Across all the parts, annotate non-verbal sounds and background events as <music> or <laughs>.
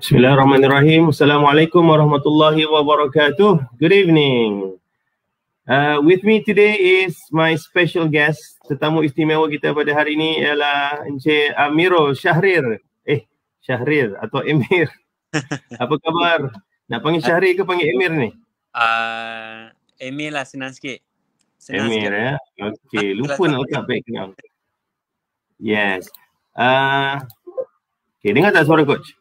Bismillahirrahmanirrahim. Assalamualaikum warahmatullahi wabarakatuh. Good evening. Uh, with me today is my special guest. Tetamu istimewa kita pada hari ini ialah Encik Amiro Syahrir. Eh, Syahrir atau Emir. <laughs> Apa khabar? Nak panggil Syahrir ke panggil Emir ni? Uh, Emir lah senang sikit. Senang Emir sikit. ya. Eh? Okay, lupa nak letak background. Yes. Uh, okay, dengar tak suara coach?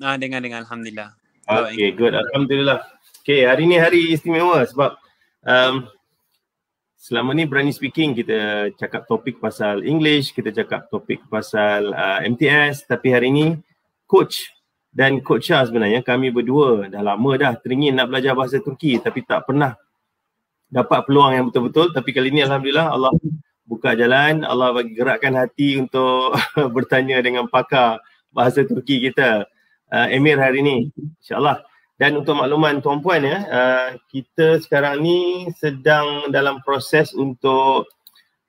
Ah dengan dengan alhamdulillah. Okay, okay good. Alhamdulillah. Okay, hari ni hari istimewa sebab um, selama ni berani speaking kita cakap topik pasal English, kita cakap topik pasal uh, MTS tapi hari ni coach dan coach Shah sebenarnya kami berdua dah lama dah teringin nak belajar bahasa Turki tapi tak pernah dapat peluang yang betul-betul tapi kali ni Alhamdulillah Allah buka jalan, Allah bagi gerakkan hati untuk <laughs> bertanya dengan pakar bahasa Turki kita uh, Emir hari ini insyaAllah dan untuk makluman tuan-puan ya, uh, kita sekarang ni sedang dalam proses untuk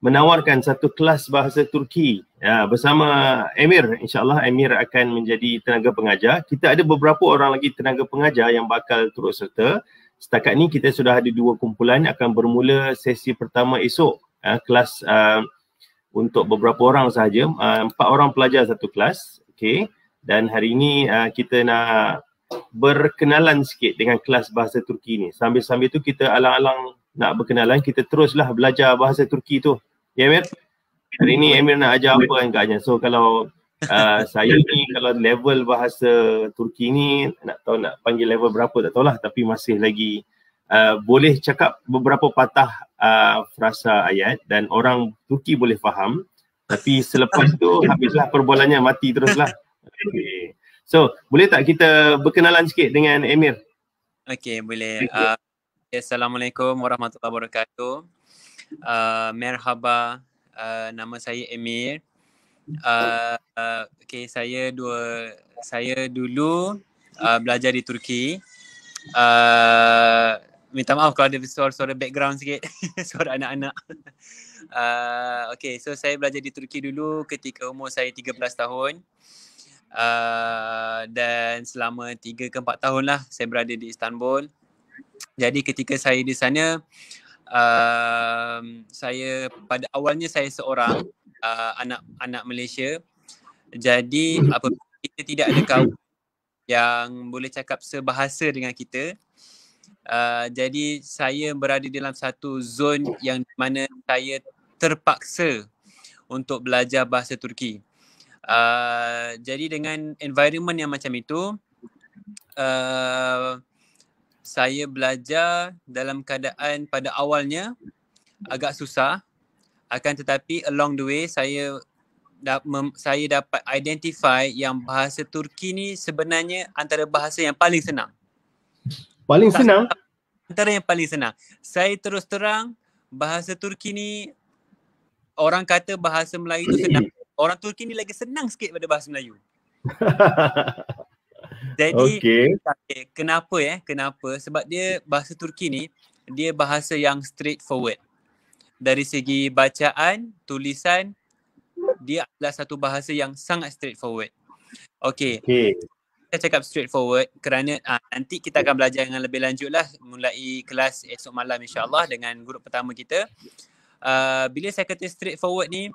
menawarkan satu kelas bahasa Turki ya, bersama Emir. InsyaAllah Emir akan menjadi tenaga pengajar. Kita ada beberapa orang lagi tenaga pengajar yang bakal turut serta. Setakat ni kita sudah ada dua kumpulan akan bermula sesi pertama esok. Ya, kelas uh, untuk beberapa orang sahaja. Uh, empat orang pelajar satu kelas. Okay dan hari ini uh, kita nak berkenalan sikit dengan kelas bahasa Turki ni. Sambil-sambil tu kita alang-alang nak berkenalan, kita teruslah belajar bahasa Turki tu. Ya, Amir? Hari ini Amir nak ajar apa kan katanya. So kalau uh, saya ni kalau level bahasa Turki ni nak tahu nak panggil level berapa tak tahulah tapi masih lagi uh, boleh cakap beberapa patah uh, frasa ayat dan orang Turki boleh faham tapi selepas tu habislah perbualannya mati teruslah. So boleh tak kita berkenalan sikit dengan Emir? Okay boleh. Okay. Uh, ah, Assalamualaikum warahmatullahi wabarakatuh. Uh, merhaba. Uh, nama saya Emir. Uh, uh, okay saya dua saya dulu uh, belajar di Turki. Uh, minta maaf kalau ada suara-suara background sikit <laughs> suara anak-anak. Uh, okay so saya belajar di Turki dulu ketika umur saya 13 tahun. Uh, dan selama tiga ke 4 tahun lah saya berada di Istanbul. Jadi ketika saya di sana, uh, saya pada awalnya saya seorang uh, anak anak Malaysia. Jadi apa kita tidak ada kawan yang boleh cakap sebahasa dengan kita. Uh, jadi saya berada dalam satu zon yang mana saya terpaksa untuk belajar bahasa Turki. Uh, jadi dengan environment yang macam itu, uh, saya belajar dalam keadaan pada awalnya agak susah. Akan tetapi along the way saya dap- saya dapat identify yang bahasa Turki ni sebenarnya antara bahasa yang paling senang. Paling tak senang? Antara yang paling senang. Saya terus terang bahasa Turki ni orang kata bahasa Melayu tu senang orang Turki ni lagi senang sikit pada bahasa Melayu. <laughs> Jadi okay. kenapa eh? Kenapa? Sebab dia bahasa Turki ni dia bahasa yang straightforward. Dari segi bacaan, tulisan dia adalah satu bahasa yang sangat straightforward. Okay. okay. Kita cakap straightforward kerana uh, nanti kita akan belajar dengan lebih lanjut lah mulai kelas esok malam insyaAllah dengan guru pertama kita. Uh, bila saya kata straightforward ni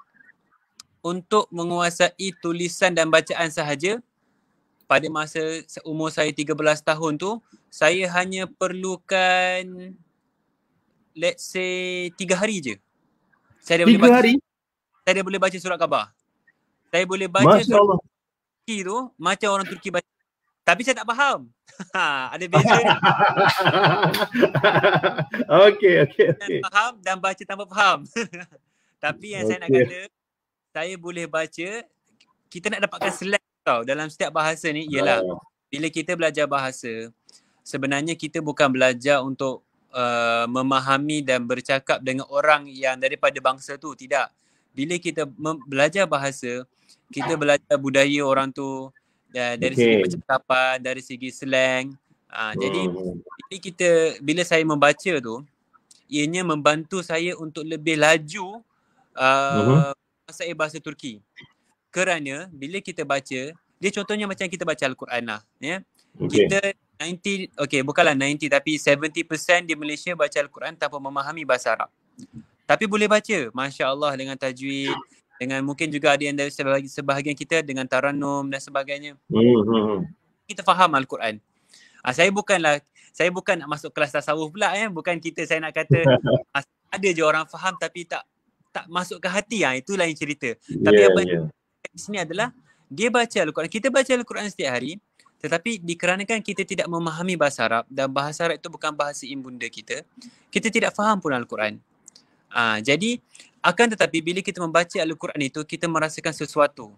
untuk menguasai tulisan dan bacaan sahaja pada masa umur saya 13 tahun tu saya hanya perlukan let's say tiga hari je. Saya tiga boleh baca, hari? Saya boleh baca surat khabar. Saya boleh baca Masya surat Allah. Turki tu macam orang Turki baca. Tapi saya tak faham. <laughs> Ada beza. <laughs> okay, okay, okay. Saya faham dan baca tanpa faham. <laughs> Tapi yang okay. saya nak kata saya boleh baca kita nak dapatkan selek tau dalam setiap bahasa ni ialah ya. bila kita belajar bahasa sebenarnya kita bukan belajar untuk uh, memahami dan bercakap dengan orang yang daripada bangsa tu tidak bila kita belajar bahasa kita belajar budaya orang tu uh, dari okay. segi percakapan dari segi slang uh, hmm. jadi hmm. bila kita bila saya membaca tu ianya membantu saya untuk lebih laju hmm, hmm. uh, uh-huh saya bahasa Turki. Kerana bila kita baca, dia contohnya macam kita baca Al-Quran lah. Yeah? Okay. Kita 90, okay bukanlah 90 tapi 70% di Malaysia baca Al-Quran tanpa memahami bahasa Arab. Tapi boleh baca, Masya Allah dengan tajwid, dengan mungkin juga ada yang dari sebahagian kita dengan taranum dan sebagainya. Mm-hmm. Kita faham Al-Quran. Ha, saya bukanlah, saya bukan nak masuk kelas tasawuf pula ya. Eh? Bukan kita, saya nak kata <laughs> ah, ada je orang faham tapi tak tak masuk ke hati ah itu lain cerita tapi ya, apa yeah. Ya. di sini adalah dia baca al-Quran kita baca al-Quran setiap hari tetapi dikarenakan kita tidak memahami bahasa Arab dan bahasa Arab itu bukan bahasa ibunda kita kita tidak faham pun al-Quran ah jadi akan tetapi bila kita membaca al-Quran itu kita merasakan sesuatu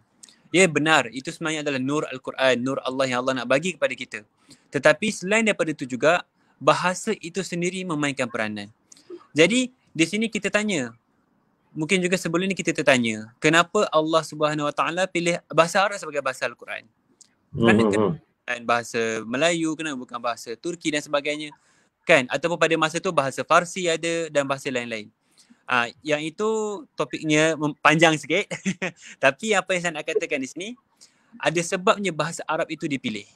ya yeah, benar itu sebenarnya adalah nur al-Quran nur Allah yang Allah nak bagi kepada kita tetapi selain daripada itu juga bahasa itu sendiri memainkan peranan jadi di sini kita tanya mungkin juga sebelum ni kita tertanya kenapa Allah Subhanahu Wa Taala pilih bahasa Arab sebagai bahasa Al-Quran? Kan mm-hmm. bahasa Melayu kena bukan bahasa Turki dan sebagainya. Kan ataupun pada masa tu bahasa Farsi ada dan bahasa lain-lain. Ha, yang itu topiknya panjang sikit. <laughs> Tapi apa yang saya nak katakan di sini ada sebabnya bahasa Arab itu dipilih.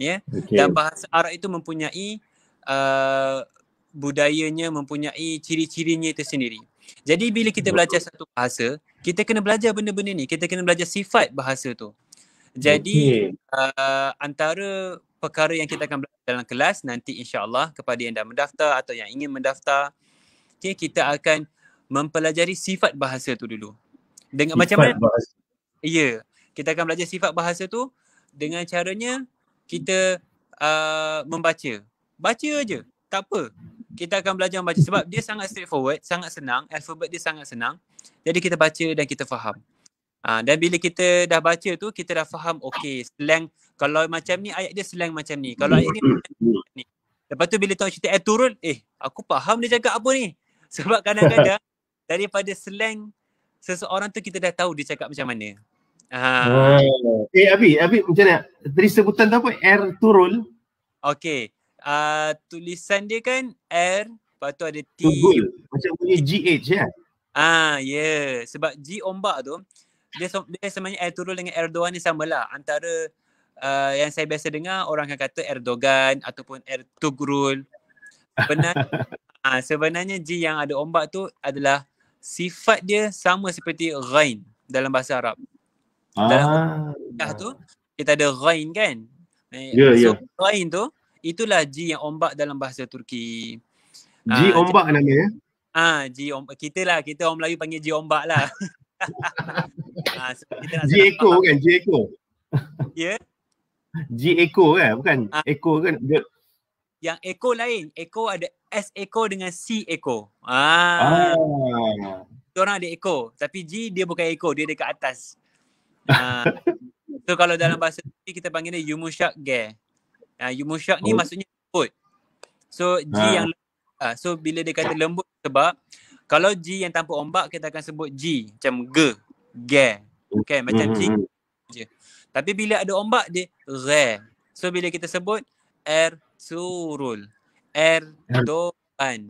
Ya. Yeah? Okay. Dan bahasa Arab itu mempunyai uh, budayanya mempunyai ciri-cirinya itu sendiri. Jadi bila kita Betul. belajar satu bahasa, kita kena belajar benda-benda ni. Kita kena belajar sifat bahasa tu. Jadi okay. uh, antara perkara yang kita akan belajar dalam kelas nanti insya-Allah kepada yang dah mendaftar atau yang ingin mendaftar, okay, kita akan mempelajari sifat bahasa tu dulu. Dengan sifat macam mana? Bahasa. Ya, kita akan belajar sifat bahasa tu dengan caranya kita uh, membaca. Baca aja, Tak apa kita akan belajar membaca sebab dia sangat straightforward, sangat senang, alphabet dia sangat senang. Jadi kita baca dan kita faham. Ha, dan bila kita dah baca tu kita dah faham okey slang kalau macam ni ayat dia slang macam ni. Kalau ayat ni macam ni. Lepas tu bila tahu cerita air turun, eh aku faham dia cakap apa ni. <laughs> Sebab kadang-kadang <laughs> daripada slang seseorang tu kita dah tahu dia cakap macam mana. Ha. Eh Abi, Abi macam mana? Dari sebutan tu apa? Air turun. Okey uh, tulisan dia kan R lepas tu ada T Tunggul. macam bunyi GH kan? ah, ya ah uh, yeah sebab G ombak tu dia, dia sebenarnya air turun dengan Erdogan ni samalah antara uh, yang saya biasa dengar orang akan kata Erdogan ataupun Tugrul benar <laughs> Ah sebenarnya G yang ada ombak tu adalah sifat dia sama seperti ghain dalam bahasa Arab. Ah. Dalam bahasa tu kita ada ghain kan? Yeah, ya, ya. so yeah. ghain tu itulah ji yang ombak dalam bahasa Turki. Ji uh, ah, ombak jadi, namanya? Ah, uh, G ombak. Kita lah, kita orang Melayu panggil ji ombak lah. uh, so Eko kan? G Eko. Ya? Yeah? G Eko kan? Bukan uh, ah. Eko kan? Dia... Yang Eko lain. Eko ada S Eko dengan C Eko. Ah. ah. Orang ada Eko. Tapi Ji dia bukan Eko. Dia dekat atas. Ah. uh, <laughs> so kalau dalam bahasa Turki kita panggil dia Yumushak Ger uh, you ni oh. maksudnya lembut so g ha. yang uh, so bila dia kata lembut sebab kalau g yang tanpa ombak kita akan sebut g macam ge ge okay hmm, macam mm-hmm. g hmm. je tapi bila ada ombak dia re so bila kita sebut r surul r hmm. doan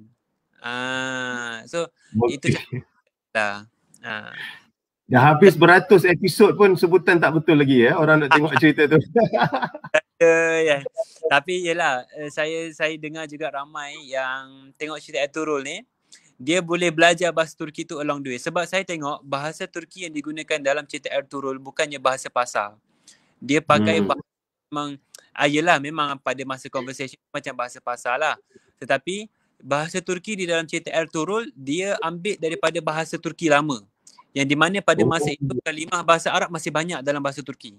ah so okay. itu lah ah. Dah habis beratus episod pun sebutan tak betul lagi ya. Eh? Orang nak tengok cerita tu. <laughs> Ya yeah. Tapi yalah eh, saya saya dengar juga ramai yang tengok cerita Aturul ni dia boleh belajar bahasa Turki tu along the way. Sebab saya tengok bahasa Turki yang digunakan dalam cerita Aturul bukannya bahasa pasar. Dia pakai hmm. bahasa memang ayalah ah, memang pada masa conversation macam bahasa pasar lah. Tetapi bahasa Turki di dalam cerita Aturul dia ambil daripada bahasa Turki lama. Yang di mana pada masa oh. itu kalimah bahasa Arab masih banyak dalam bahasa Turki.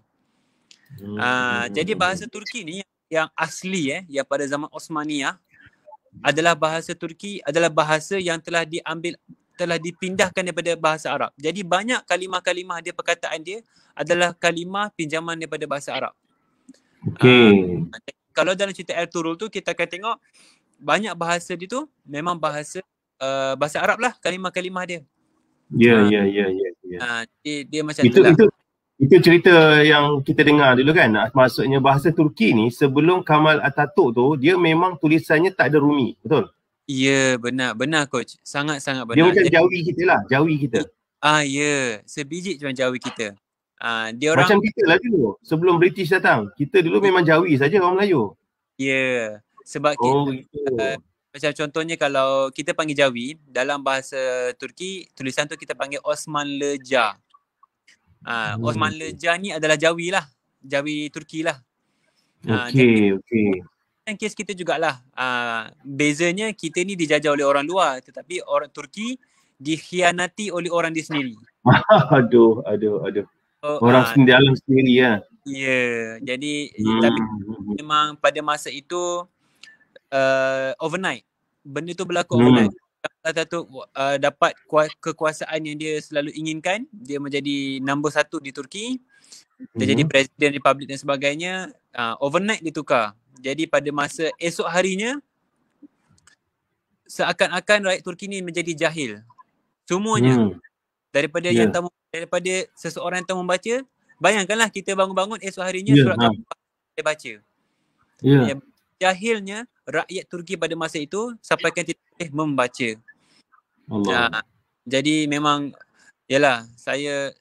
Uh, jadi bahasa Turki ni yang asli eh yang pada zaman Osmaniyah adalah bahasa Turki adalah bahasa yang telah diambil telah dipindahkan daripada bahasa Arab. Jadi banyak kalimah-kalimah dia perkataan dia adalah kalimah pinjaman daripada bahasa Arab. Okey. Uh, kalau dalam cerita Turul tu kita akan tengok banyak bahasa dia tu memang bahasa uh, bahasa Arab lah kalimah-kalimah dia. Ya ya ya ya ya. dia macam itu, itulah. Itu itu cerita yang kita dengar dulu kan ah, maksudnya bahasa Turki ni sebelum Kamal Atatürk tu dia memang tulisannya tak ada rumi betul ya benar benar coach sangat sangat benar dia macam jawi kita lah jawi kita ah ya sebiji cuma jawi kita ah dia orang macam kita lah dulu sebelum british datang kita dulu ya. memang jawi saja orang Melayu ya sebab kita oh, uh, macam contohnya kalau kita panggil jawi dalam bahasa Turki tulisan tu kita panggil Osmanlıca Uh, Osman Leja ni adalah Jawi lah. Jawi Turki lah. Ah, okey, okay. Dan kes kita jugalah. Uh, bezanya kita ni dijajah oleh orang luar tetapi orang Turki dikhianati oleh orang di sendiri. <laughs> aduh, aduh, aduh. Uh, orang uh, sendiri dalam sendiri ya. Ya, yeah. jadi hmm. tapi hmm, hmm. memang pada masa itu uh, overnight. Benda tu berlaku hmm. overnight. Allah Ta'ala tu uh, eh, dapat kekuasaan yang dia selalu inginkan dia menjadi number satu di Turki dia hmm. jadi mhm. presiden republik dan sebagainya uh, overnight dia tukar jadi pada masa esok harinya seakan-akan rakyat Turki ni menjadi jahil semuanya hmm. daripada yeah. yang tamu, daripada seseorang yang tahu membaca bayangkanlah kita bangun-bangun esok harinya yeah, surat ha. kita baca yeah jahilnya rakyat Turki pada masa itu sampai kan tidak boleh membaca. Allah. Ah, jadi memang yalah saya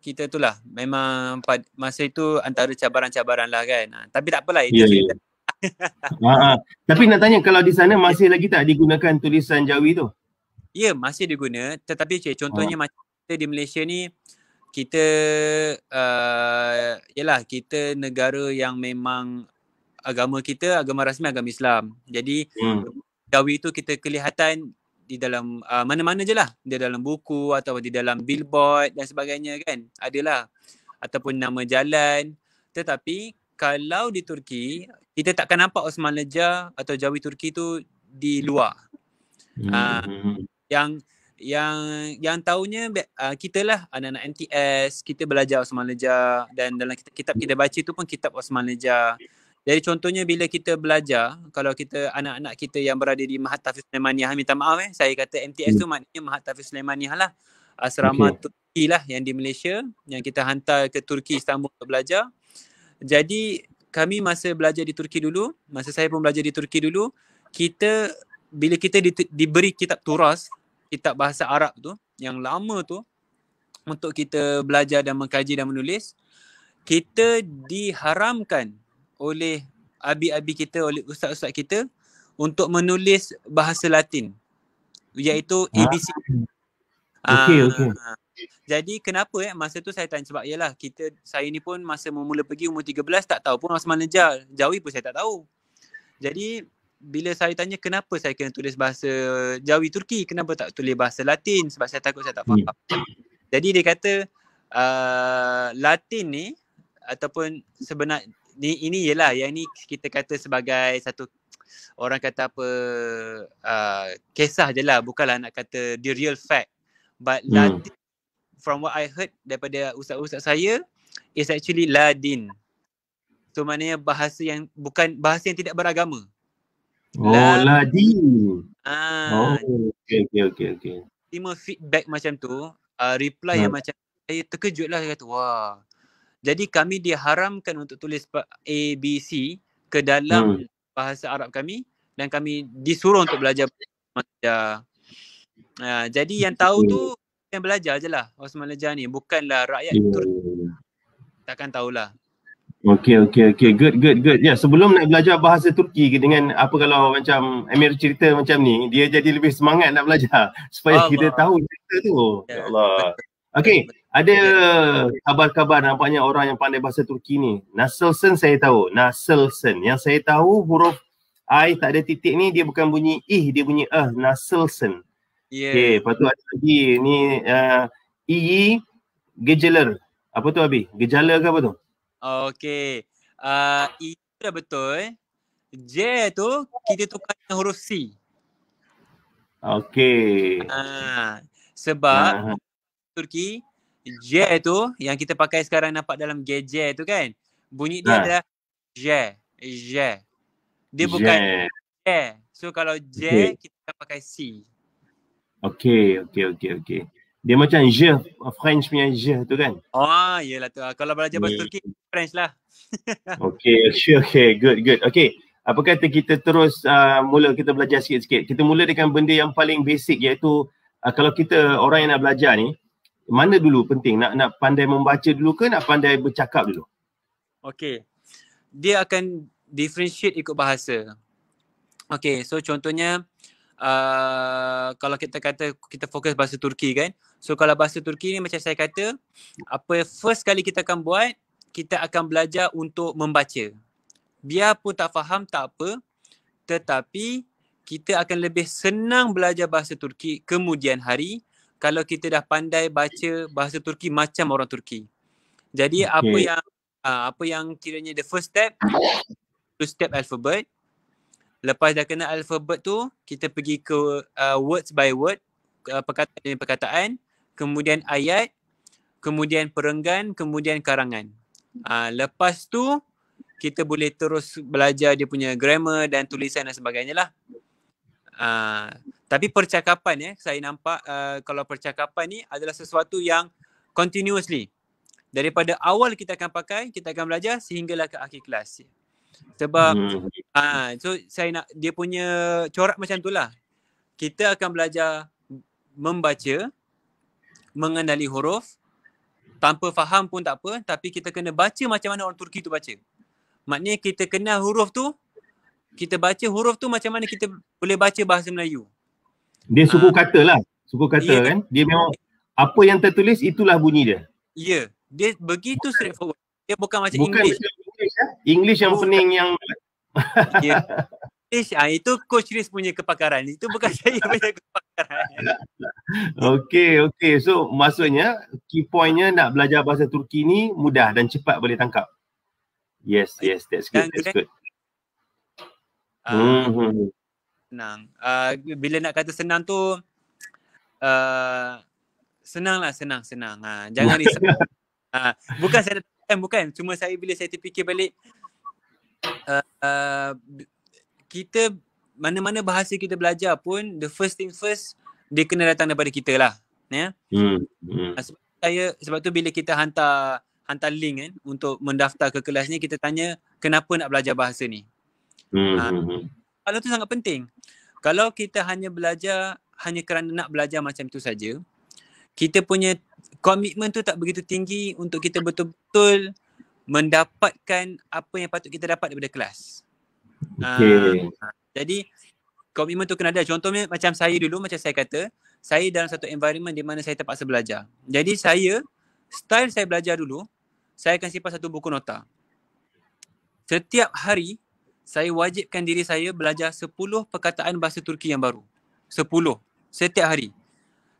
kita itulah memang pada masa itu antara cabaran-cabaran lah kan. Uh, tapi tak apalah itu. Yeah, ha, ha. Tapi nak tanya kalau di sana masih lagi tak digunakan tulisan Jawi tu? Ya, masih diguna tetapi cik, contohnya ha. macam kita di Malaysia ni kita uh, yalah kita negara yang memang agama kita agama rasmi agama Islam. Jadi hmm. Dawi itu kita kelihatan di dalam uh, mana-mana je lah. Di dalam buku atau di dalam billboard dan sebagainya kan. Adalah. Ataupun nama jalan. Tetapi kalau di Turki, kita takkan nampak Osman Leja atau Jawi Turki tu di luar. Hmm. Uh, yang yang yang tahunya uh, kita lah anak-anak NTS kita belajar Osman Leja dan dalam kitab kita baca tu pun kitab Osman Leja. Jadi contohnya bila kita belajar, kalau kita anak-anak kita yang berada di Mahat Tafiz Sulaimaniyah, eh, minta maaf eh, saya kata MTS tu hmm. maknanya Mahat Tafiz Sulaimaniyah lah. Asrama ah, okay. Turki lah yang di Malaysia yang kita hantar ke Turki Istanbul untuk belajar. Jadi kami masa belajar di Turki dulu, masa saya pun belajar di Turki dulu, kita bila kita di, diberi kitab turas, kitab bahasa Arab tu yang lama tu untuk kita belajar dan mengkaji dan menulis, kita diharamkan oleh abi-abi kita oleh ustaz-ustaz kita untuk menulis bahasa latin iaitu ABC. Ah. Okey ah, okey. Jadi kenapa eh masa tu saya tanya sebab ialah kita saya ni pun masa memula pergi umur 13 tak tahu pun masa mana jauh, pun saya tak tahu. Jadi bila saya tanya kenapa saya kena tulis bahasa Jawi Turki, kenapa tak tulis bahasa Latin sebab saya takut saya tak faham. Hmm. Jadi dia kata uh, Latin ni ataupun sebenar ni ini ialah yang ni kita kata sebagai satu orang kata apa uh, kisah je lah bukanlah nak kata the real fact but hmm. Latin, from what I heard daripada ustaz-ustaz saya is actually Ladin so maknanya bahasa yang bukan bahasa yang tidak beragama Oh, La- Ladin. Ah. Oh, okay, okay, okay, okay. Terima feedback macam tu, uh, reply nah. yang hmm. macam saya terkejut lah. Saya kata, wah, jadi kami diharamkan untuk tulis A, B, C ke dalam hmm. bahasa Arab kami dan kami disuruh untuk belajar bahasa uh, Jadi yang tahu tu hmm. yang belajar je lah Osman Lejar ni. Bukanlah rakyat yeah. Tur- ya, ya. takkan tahulah. Okay, okay, okay. Good, good, good. Ya, yeah, sebelum nak belajar bahasa Turki dengan apa kalau macam Amir cerita macam ni, dia jadi lebih semangat nak belajar <laughs> supaya Allah. kita tahu cerita tu. Ya. ya Allah. Okay, ada kabar-kabar nampaknya orang yang pandai bahasa Turki ni. Nasılsın saya tahu. Nasılsın. Yang saya tahu huruf I tak ada titik ni dia bukan bunyi ih, dia bunyi eh. Uh, nasılsın. Yeah. Okey, lepas tu ada lagi ni uh, eh, iyi gejeler. Apa tu Abi? Gejala ke apa tu? Okay, Uh, eh, itu dah betul. J tu kita tukar dengan huruf C. Okay. Uh, ah, sebab uh-huh. Turki J tu yang kita pakai sekarang nampak dalam gadget tu kan bunyi dia ha. adalah je je dia je. bukan je so kalau J okay. kita akan pakai c okay okay okay okay dia macam je french punya je tu kan oh ah, iyalah tu ah, kalau belajar bahasa Turki french lah <laughs> okay sure okay good good okay apa kata kita terus uh, mula kita belajar sikit-sikit kita mula dengan benda yang paling basic iaitu uh, kalau kita orang yang nak belajar ni mana dulu penting nak nak pandai membaca dulu ke nak pandai bercakap dulu okey dia akan differentiate ikut bahasa okey so contohnya uh, kalau kita kata kita fokus bahasa Turki kan so kalau bahasa Turki ni macam saya kata apa first kali kita akan buat kita akan belajar untuk membaca biar pun tak faham tak apa tetapi kita akan lebih senang belajar bahasa Turki kemudian hari kalau kita dah pandai baca bahasa Turki macam orang Turki. Jadi okay. apa yang uh, apa yang kiranya the first step first step alphabet. Lepas dah kena alphabet tu, kita pergi ke uh, words by word, uh, perkataan demi perkataan, kemudian ayat, kemudian perenggan, kemudian karangan. Uh, lepas tu kita boleh terus belajar dia punya grammar dan tulisan dan sebagainya lah. Ah, tapi percakapan ya saya nampak uh, kalau percakapan ni adalah sesuatu yang continuously daripada awal kita akan pakai kita akan belajar sehinggalah ke akhir kelas sebab hmm. uh, so saya nak dia punya corak macam tu lah kita akan belajar membaca mengenali huruf tanpa faham pun tak apa tapi kita kena baca macam mana orang Turki tu baca maknanya kita kenal huruf tu kita baca huruf tu macam mana kita boleh baca bahasa Melayu. Dia suku uh, kata lah. Suku kata yeah. kan. Dia memang apa yang tertulis itulah bunyi dia. Ya. Yeah. Dia begitu straightforward. Dia bukan macam bukan English. English, ya? English yang bukan. pening yang. Ya. Yeah. <laughs> ha, itu Coach Chris punya kepakaran. Itu bukan <laughs> saya punya kepakaran. okay. Okay. So maksudnya key pointnya nak belajar bahasa Turki ni mudah dan cepat boleh tangkap. Yes. Yes. That's good. That's good. Ah, hmm, hmm, hmm. senang. Uh, bila nak kata senang tu, uh, senanglah senang senang. Uh, jangan ni. Uh, <laughs> bukan saya eh, bukan. Cuma saya bila saya terfikir balik, uh, uh, kita mana-mana bahasa kita belajar pun the first thing first dia kena datang daripada kita lah. Yeah? Hmm. hmm. Sebab saya sebab tu bila kita hantar hantar link kan untuk mendaftar ke kelas ni kita tanya kenapa nak belajar bahasa ni. Mm-hmm. Kalau tu sangat penting. Kalau kita hanya belajar hanya kerana nak belajar macam tu saja, kita punya komitmen tu tak begitu tinggi untuk kita betul-betul mendapatkan apa yang patut kita dapat daripada kelas. Okay. Uh, ah, ah. jadi komitmen tu kena ada. Contohnya macam saya dulu macam saya kata, saya dalam satu environment di mana saya terpaksa belajar. Jadi saya style saya belajar dulu, saya akan simpan satu buku nota. Setiap hari saya wajibkan diri saya belajar 10 perkataan bahasa Turki yang baru. 10 setiap hari.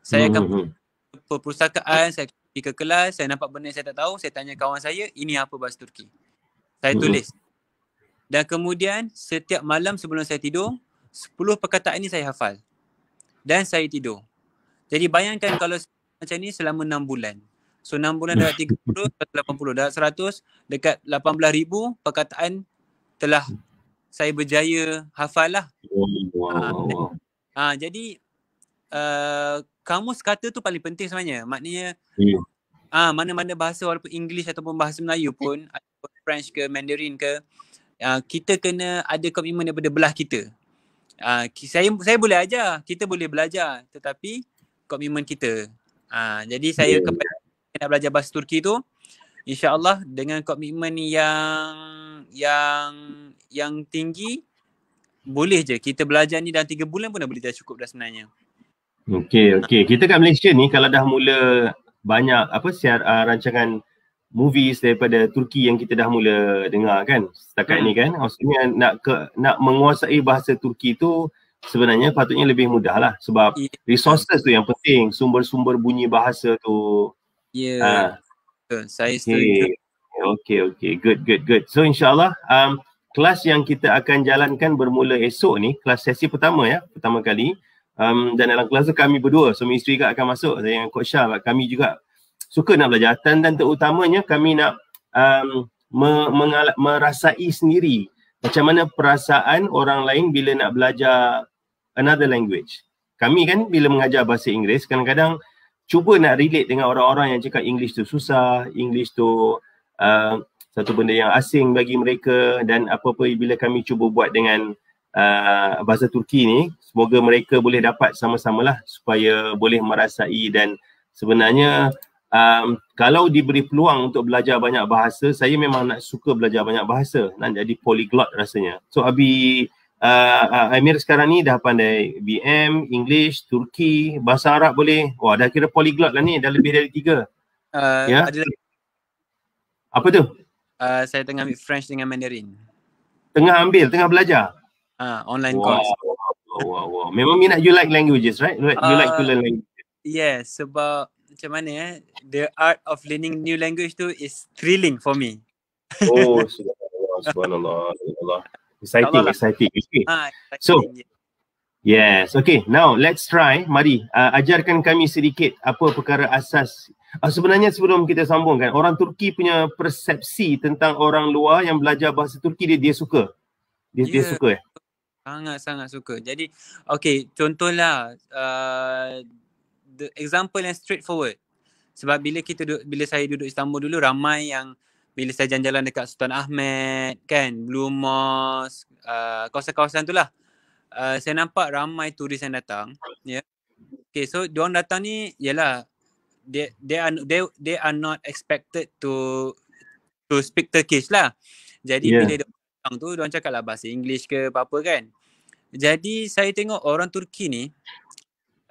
Saya akan ke hmm, hmm, hmm. perpustakaan, saya pergi ke kelas, saya nampak benda yang saya tak tahu, saya tanya kawan saya, ini apa bahasa Turki? Saya tulis. Dan kemudian setiap malam sebelum saya tidur, 10 perkataan ini saya hafal. Dan saya tidur. Jadi bayangkan kalau macam ni selama 6 bulan. So 6 bulan dah 30, 80, dah 100, dekat 18,000 perkataan telah saya berjaya hafal lah. Oh, ha, wow. Ha, jadi uh, kamus kata tu paling penting sebenarnya. Maknanya yeah. Hmm. ha, mana-mana bahasa walaupun English ataupun bahasa Melayu pun <laughs> ataupun French ke Mandarin ke uh, kita kena ada komitmen daripada belah kita. Uh, saya saya boleh ajar, kita boleh belajar tetapi komitmen kita. Uh, jadi saya yeah. kepada nak belajar bahasa Turki tu insyaAllah dengan komitmen yang yang yang tinggi boleh je. Kita belajar ni dalam tiga bulan pun dah boleh dah cukup dah sebenarnya. Okay, okay Kita kat Malaysia ni kalau dah mula banyak apa siar uh, rancangan movies daripada Turki yang kita dah mula dengar kan setakat hmm. ni kan. Maksudnya nak ke, nak menguasai bahasa Turki tu sebenarnya patutnya lebih mudah lah sebab yeah. resources tu yang penting sumber-sumber bunyi bahasa tu ya yeah. ha. okay. okay okay good good good so insyaallah um, kelas yang kita akan jalankan bermula esok ni, kelas sesi pertama ya, pertama kali. Um, dan dalam kelas tu kami berdua, suami isteri juga akan masuk, saya dengan Coach Shah, kami juga suka nak belajar. Dan, dan terutamanya kami nak um, me- merasai sendiri macam mana perasaan orang lain bila nak belajar another language. Kami kan bila mengajar bahasa Inggeris, kadang-kadang cuba nak relate dengan orang-orang yang cakap English tu susah, English tu uh, satu benda yang asing bagi mereka dan apa-apa bila kami cuba buat dengan uh, bahasa Turki ni semoga mereka boleh dapat sama-samalah supaya boleh merasai dan sebenarnya um, kalau diberi peluang untuk belajar banyak bahasa saya memang nak suka belajar banyak bahasa nak jadi polyglot rasanya so Abi uh, uh Amir sekarang ni dah pandai BM, English, Turki, Bahasa Arab boleh wah dah kira polyglot lah ni dah lebih dari tiga uh, ya? Ada... apa tu? Uh, saya tengah ambil French dengan Mandarin. Tengah ambil, tengah belajar. Ah, uh, online wow. course. Wow, wow, wow. Memang minat you like languages, right? You uh, like to uh, learn languages. Yes, yeah, sebab macam mana eh? The art of learning new language tu is thrilling for me. Oh, <laughs> subhanallah, subhanallah, subhanallah. Exciting, Allah. exciting. Okay. Uh, so, yes. Okay, now let's try. Mari, uh, ajarkan kami sedikit apa perkara asas Uh, sebenarnya sebelum kita sambungkan, orang Turki punya persepsi tentang orang luar yang belajar bahasa Turki dia dia suka. Dia yeah. dia ya. suka eh. Sangat sangat suka. Jadi okey, contohlah uh, the example yang straightforward. Sebab bila kita duduk, bila saya duduk Istanbul dulu ramai yang bila saya jalan-jalan dekat Sultan Ahmed kan, Blue Mosque, uh, kawasan-kawasan tu lah. Uh, saya nampak ramai turis yang datang. Yeah. Okay, so diorang datang ni, ialah they they are they they are not expected to to speak Turkish lah. Jadi yeah. bila dia orang tu dia cakap lah bahasa English ke apa-apa kan. Jadi saya tengok orang Turki ni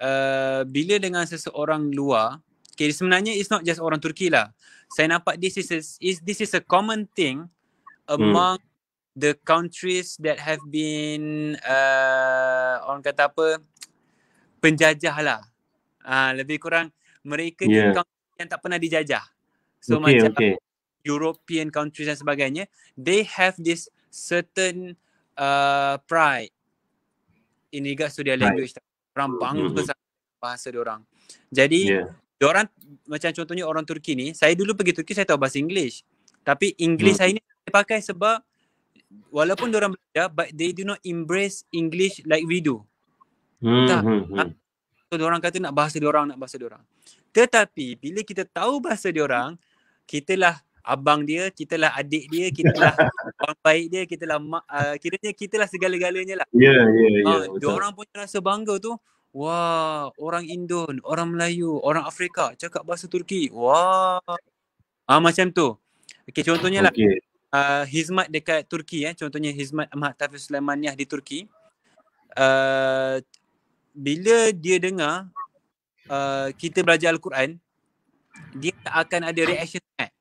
uh, bila dengan seseorang luar okay, sebenarnya it's not just orang Turki lah. Saya nampak this is a, is this is a common thing among hmm. the countries that have been uh, orang kata apa penjajah lah. Uh, lebih kurang mereka yeah. ni ya. country yang tak pernah dijajah. So okay, macam okay. European countries dan sebagainya, they have this certain uh, pride in regards to their language. Right. Orang bangga mm-hmm. bahasa orang. Jadi yeah. orang macam contohnya orang Turki ni, saya dulu pergi Turki saya tahu bahasa English. Tapi English mm. saya ni saya pakai sebab walaupun orang belajar but they do not embrace English like we do. Mm-hmm. Tak, dia orang kata nak bahasa dia orang nak bahasa dia orang tetapi bila kita tahu bahasa dia orang lah abang dia kita lah adik dia kita lah <laughs> orang baik dia kita lah mak, uh, kita lah segala-galanya lah ya yeah, ya yeah, ya yeah, uh, dia orang pun rasa bangga tu wah orang indon orang melayu orang afrika cakap bahasa turki wah ah uh, macam tu okey contohnya lah uh, ah, hizmat dekat turki eh contohnya hizmat Ahmad Tafiz Sulaimaniah di turki Uh, bila dia dengar uh, kita belajar Al-Quran, dia tak akan ada reaction sangat.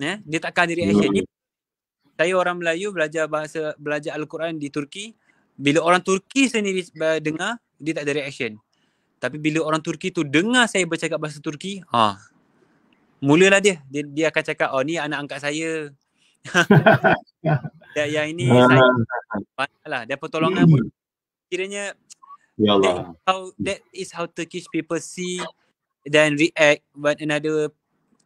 Eh? Dia tak akan ada reaction. Dia, ya, ya. saya orang Melayu belajar bahasa belajar Al-Quran di Turki, bila orang Turki sendiri dengar, dia tak ada reaction. Tapi bila orang Turki tu dengar saya bercakap bahasa Turki, ha. Mulalah dia. dia dia akan cakap oh ni anak angkat saya. <laughs> Ya ini ah. saya. Lah. dia pertolongan pun. Hmm. Kiranya Yalah. That how that is how Turkish people see then react but another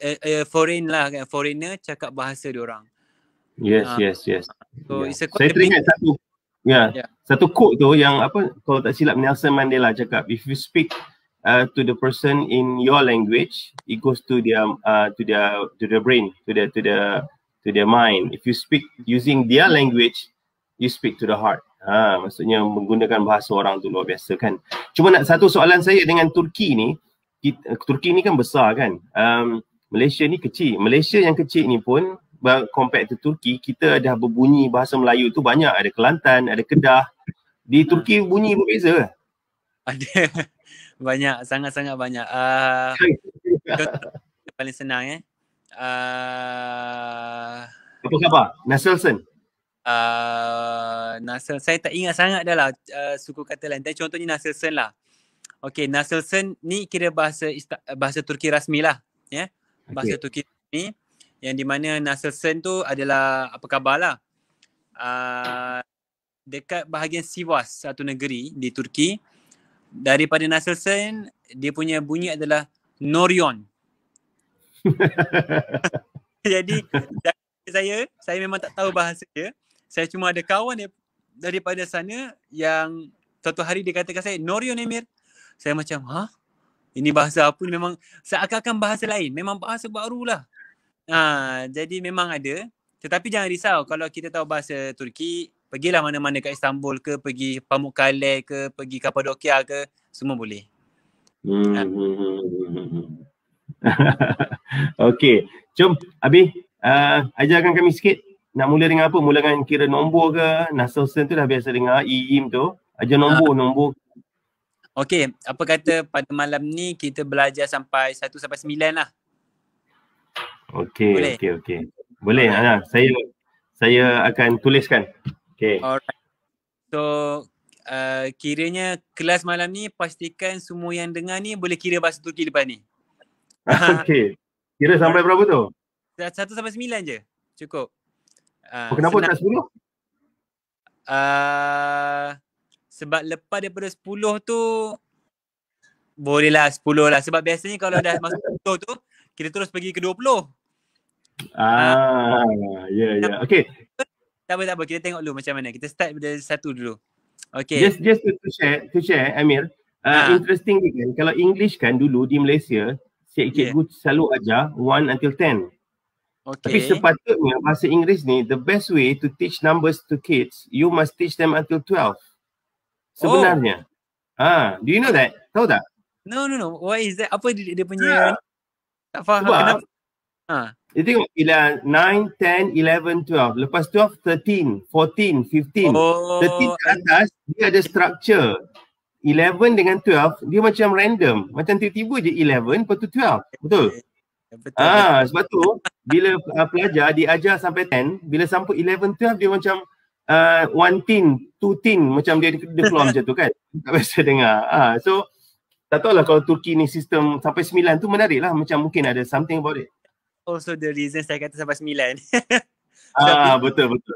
a, a foreign lah kan foreigner cakap bahasa dia orang. Yes, uh, yes, yes. So yeah. it's a quite Saya teringat big... satu Yeah, yeah. Satu quote tu yang apa kalau tak silap Nelson Mandela cakap if you speak uh, to the person in your language it goes to their uh, to their to their brain to their to their to their mind if you speak using their language you speak to the heart Ha, maksudnya menggunakan bahasa orang tu luar biasa kan. Cuma nak satu soalan saya dengan Turki ni, kita, Turki ni kan besar kan. Um, Malaysia ni kecil. Malaysia yang kecil ni pun compared to Turki, kita dah berbunyi bahasa Melayu tu banyak. Ada Kelantan, ada Kedah. Di Turki bunyi berbeza ke? Ada. <laughs> Banyak. Sangat-sangat banyak. Uh, <laughs> paling senang eh. Uh... Apa khabar? Nasilsen uh, ah, Nasel, saya tak ingat sangat dah lah uh, suku kata lain. Tapi contohnya Naselsen lah. Okay, Naselsen ni kira bahasa bahasa Turki rasmi lah. Ya, yeah? bahasa Turki ni yang di mana Nasilsen tu adalah apa khabar lah. Uh, dekat bahagian Sivas, satu negeri di Turki. Daripada Naselsen dia punya bunyi adalah Norion. <laughs> <laughs> Jadi, saya saya memang tak tahu bahasa dia saya cuma ada kawan daripada sana yang satu hari dia katakan saya Norion Emir. Saya macam, ha? Ini bahasa apa ni? Memang seakan-akan bahasa lain. Memang bahasa baru lah. Ha, jadi memang ada. Tetapi jangan risau kalau kita tahu bahasa Turki, pergilah mana-mana kat Istanbul ke, pergi Pamukkale ke, pergi Kapadokia ke, semua boleh. Hmm. Ha. Hmm, hmm, hmm, <laughs> okay. Jom, Abi. Uh, ajarkan kami sikit nak mula dengan apa? Mula dengan kira nombor ke? Nasal sen tu dah biasa dengar IIM tu. Aja nombor, uh, nombor. Okey, apa kata pada malam ni kita belajar sampai 1 sampai 9 lah. Okey, okey, okey. Boleh, okay, okay. Boleh Ana. Saya saya akan tuliskan. Okey. Alright. So, Uh, kiranya kelas malam ni pastikan semua yang dengar ni boleh kira bahasa Turki lepas ni. <laughs> Okey. Kira sampai berapa tu? Satu sampai sembilan je. Cukup. Ah, oh, kenapa senang, tak 10? Uh, sebab lepas daripada sepuluh tu bolehlah sepuluh lah sebab biasanya kalau dah masuk sepuluh tu kita terus pergi ke 20. Ah, ya yeah, ya. Yeah. Okey. Tak apa tak apa kita tengok dulu macam mana. Kita start dari satu dulu. Okay. Just just to, to share to share Amir. Uh, ah. Interesting kan kalau English kan dulu di Malaysia cikgu yeah. selalu ajar 1 until 10. Okay. Tapi sepatutnya bahasa Inggeris ni the best way to teach numbers to kids you must teach them until 12. Sebenarnya. Ah, oh. ha, do you know that? Tahu tak? No, no, no. Why is that? Apa dia, dia punya? Yeah. Tak faham Sebab, kenapa. Ha. Dia tengok bila 9, 10, 11, 12. Lepas 12, 13, 14, 15. Oh. 13 ke atas, dia ada structure. 11 dengan 12, dia macam random. Macam tiba-tiba je 11, lepas tu 12. Betul? Okay. Betul. Ah, sebab tu bila uh, pelajar diajar sampai 10, bila sampai 11, tu dia macam uh, one teen, two teen macam dia, dia keluar macam tu kan. Tak biasa dengar. Ah, so tak lah kalau Turki ni sistem sampai 9 tu menarik lah. Macam mungkin ada something about it. Also oh, the reason saya kata sampai 9. so, <laughs> ah, betul, betul.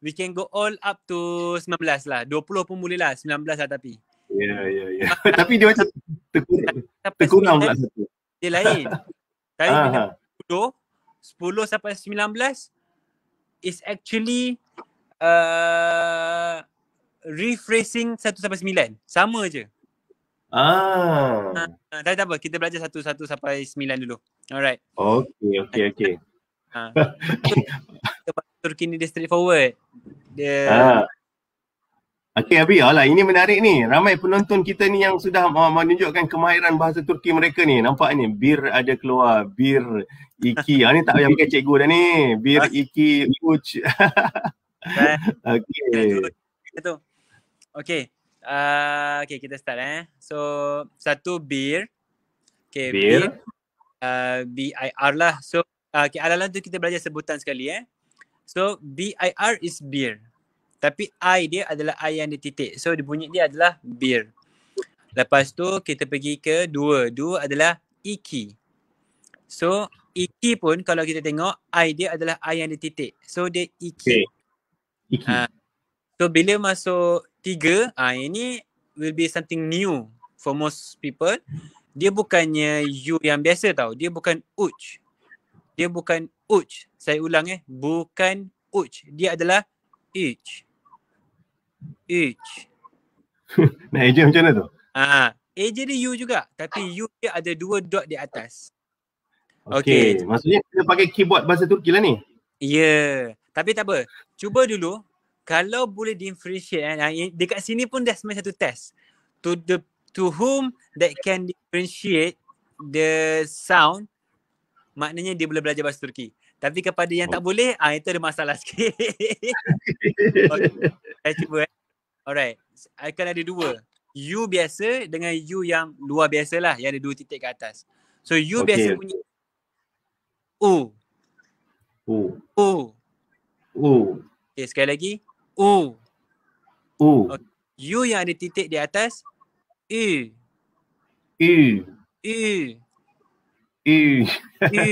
10, we can go all up to 19 lah. 20 pun boleh lah, 19 lah tapi. Ya, ya, ya. <laughs> Tapi dia macam terkurang, terkurang lah satu. Dia lain. <laughs> Dari uh-huh. 10 sampai 19 is actually uh, rephrasing 1 sampai 9. Sama je. Ah. Ha, tak apa, kita belajar 1 1 sampai 9 dulu. Alright. Okay, okay, okay. Ha. Ah. <laughs> Turki ni dia straightforward. Dia ah. Okey Abi, alah ini menarik ni. Ramai penonton kita ni yang sudah uh, menunjukkan kemahiran bahasa Turki mereka ni. Nampak ni, bir ada keluar, bir iki. Ha, ni tak payah pakai cikgu dah ni. Bir iki uç. Okay, Itu. Uh, okay, kita start eh. So, satu bir. Okay, bir. B-I-R uh, lah. So, uh, ah, okay, alalan tu kita belajar sebutan sekali eh. So, B-I-R is bir. Tapi I dia adalah I yang dititik. So dia bunyi dia adalah bir. Lepas tu kita pergi ke dua. Dua adalah iki. So iki pun kalau kita tengok I dia adalah I yang dititik. So dia iki. Okay. Iki. Ha. So bila masuk tiga, ha, ini will be something new for most people. Dia bukannya u yang biasa tau. Dia bukan uch. Dia bukan uch. Saya ulang eh. Bukan uch. Dia adalah each. H. <laughs> Nak eja macam mana tu? Ha, eja jadi U juga tapi U dia ada dua dot di atas. Okey, okay. maksudnya kita pakai keyboard bahasa Turki lah ni. Ya, yeah. tapi tak apa. Cuba dulu kalau boleh differentiate eh, dekat sini pun dah sebenarnya satu test. To the to whom that can differentiate the sound maknanya dia boleh belajar bahasa Turki. Tapi kepada yang oh. tak boleh, ah itu ada masalah sikit. <laughs> okay. Saya eh, cuba eh. Alright. Akan ada dua. U biasa dengan U yang luar biasa lah. Yang ada dua titik ke atas. So U okay. biasa punya. U. U. U. U. Okay sekali lagi. U. U. Okay. Oh, you yang ada titik di atas. U. U. U. U. U.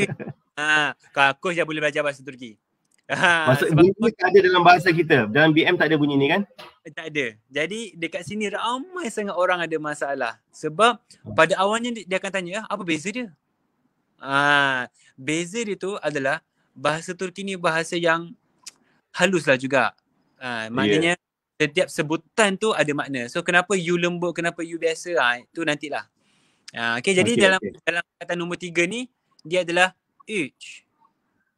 Ha, ah, kakus yang boleh belajar bahasa Turki. Ah, Maksud sebab bunyi tak ada dalam bahasa kita. Dalam BM tak ada bunyi ni kan? Eh, tak ada. Jadi dekat sini ramai sangat orang ada masalah. Sebab pada awalnya dia akan tanya, ah, apa beza dia? Ah, beza dia tu adalah bahasa Turki ni bahasa yang halus lah juga. Ah, maknanya yeah. setiap sebutan tu ada makna. So kenapa you lembut, kenapa you biasa, ah, itu nantilah. Ah, okay, jadi okay, dalam okay. dalam kata nombor tiga ni, dia adalah Uj.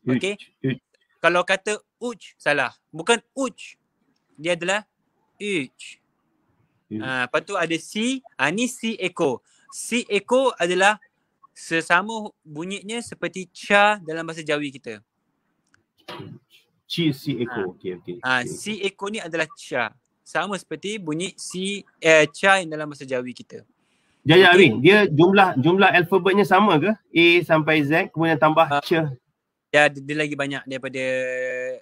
Okay. Uj. Uj kalau kata uj salah bukan uj dia adalah uj hmm. ah lepas tu ada si ah ni si echo si echo adalah sesama bunyinya seperti cha dalam bahasa jawi kita chi si Eko. ha. Ah. okay. okey ah si Eko ni adalah cha sama seperti bunyi si eh, cha dalam bahasa jawi kita Jaya okay. dia jumlah jumlah alfabetnya sama ke? A sampai Z kemudian tambah uh, ah. C Ya, dia, dia lagi banyak daripada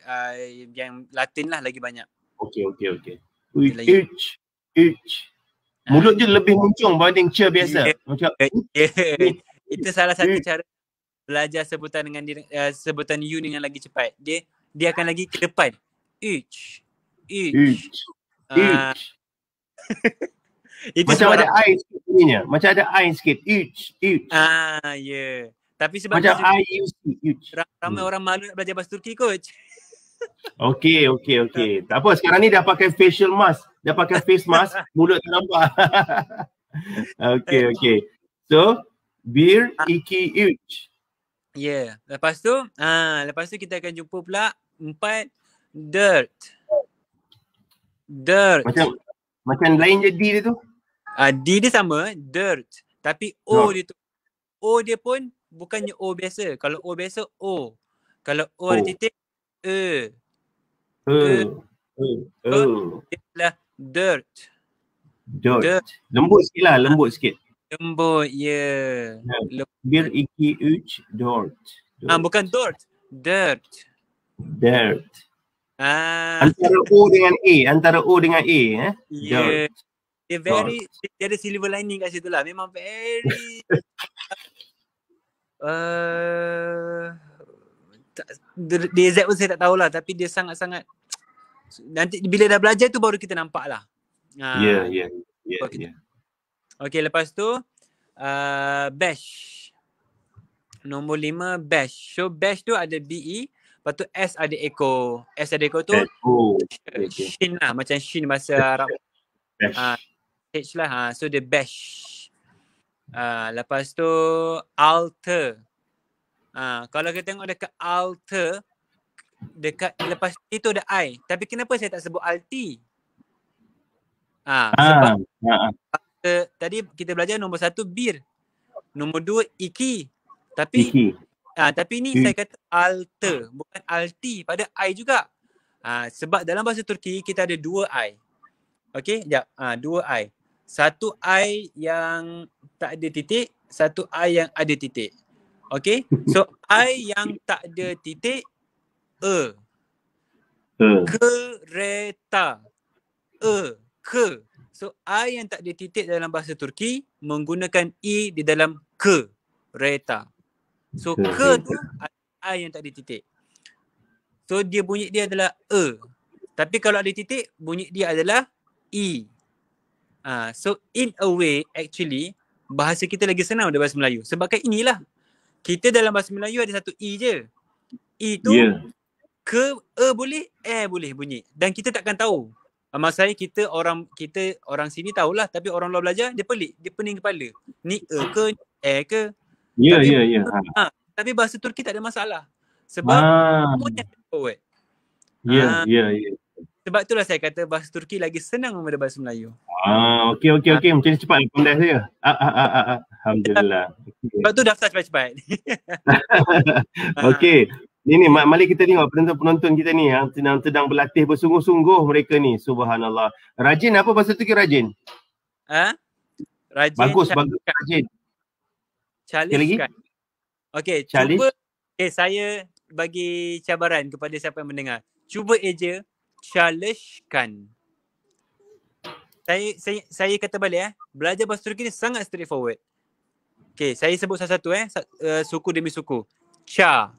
uh, yang Latin lah lagi banyak. Okey okey okey. Lagi... Itch ah. itch. Mulut je lebih muncung banding cheer biasa. Eh, eh, eh, itu salah satu cara belajar sebutan dengan uh, sebutan U dengan lagi cepat. Dia dia akan lagi ke depan. Itch. Itch. Itch. itu macam ada air sikit bunyinya. Macam ada air sikit. Itch. Itch. Ah, Yeah. Tapi sebab macam IUC. Ramai hmm. orang malu nak belajar bahasa Turki coach. <laughs> Okey, okey, okey. Tak apa, sekarang ni dah pakai facial mask. Dah pakai face <laughs> mask, mulut tak nampak. <laughs> okey, okey. So, bir ah. iki uch. Yeah. Lepas tu, ah, lepas tu kita akan jumpa pula empat dirt. Dirt. Macam macam lain je D dia tu? Ah, D dia sama, dirt. Tapi O no. dia tu. O dia pun bukannya O biasa. Kalau O biasa, O. Kalau O, o. ada titik, E. E. E. E. e. e. e. Dirt. Dirt. Dirt. Lembut sikit lah, lembut sikit. Lembut, ya. Bir iki uch dirt. Ah, bukan dirt. Dirt. Dirt. Ah. Antara O dengan A. Antara O dengan A. Eh? Yeah. Dia very, dia ada silver lining kat situ lah. Memang very <laughs> Eh, tak, dia exact pun saya tak tahulah tapi dia sangat-sangat nanti bila dah belajar tu baru kita nampak lah. Ha, ya, yeah yeah. Ya. Okay, lepas tu uh, bash. Nombor lima, bash. So bash tu ada BE, lepas tu S ada echo. S ada echo tu echo. Shin lah, macam Shin bahasa Arab. Bash. Uh, H lah, ha. so the bash. Uh, lepas tu alter. Uh, kalau kita tengok dekat alter dekat lepas itu ada i. Tapi kenapa saya tak sebut alti? Uh, ah, ah, sebab ah. Alter, tadi kita belajar nombor satu bir. Nombor dua iki. Tapi iki. Uh, tapi ni iki. Hmm. saya kata alter bukan alti pada i juga. Uh, sebab dalam bahasa Turki kita ada dua i. Okay, jap. uh, dua i satu I yang tak ada titik, satu I yang ada titik. Okay? <laughs> So, I yang tak ada titik, E. e. Kereta. E. Ke. So, I yang tak ada titik dalam bahasa Turki menggunakan E di dalam ke. Reta. So, ke tu I yang tak ada titik. So, dia bunyi dia adalah E. Tapi kalau ada titik, bunyi dia adalah E. Ah, so in a way actually bahasa kita lagi senang daripada bahasa Melayu. Sebabkan inilah kita dalam bahasa Melayu ada satu E je. E tu yeah. ke E boleh, E boleh bunyi. Dan kita takkan tahu. Masanya kita orang kita orang sini tahulah tapi orang luar belajar dia pelik, dia pening kepala. Ni E ke, E ke. Ya, ya, ya. <laughs> Ah, tapi bahasa Turki tak ada masalah. Sebab ah. punya forward. Ya, ah. ya, ya. Sebab itulah saya kata bahasa Turki lagi senang daripada bahasa Melayu. Ah, okey okey okey macam ni cepat pandai saya. Ah, ah, ah, ah, ah. Alhamdulillah. Okay. Sebab tu daftar cepat-cepat. <laughs> okey. Ni ni mari kita tengok penonton-penonton kita ni yang ah. sedang sedang berlatih bersungguh-sungguh mereka ni. Subhanallah. Rajin apa bahasa Turki rajin? Ha? Rajin. Bagus bagus rajin. Challenge. Okey, cuba eh saya bagi cabaran kepada siapa yang mendengar. Cuba eja challengekan. Saya saya saya kata balik eh. Belajar bahasa Turki ni sangat straightforward. Okay, saya sebut satu-satu eh. Uh, suku demi suku. Cha.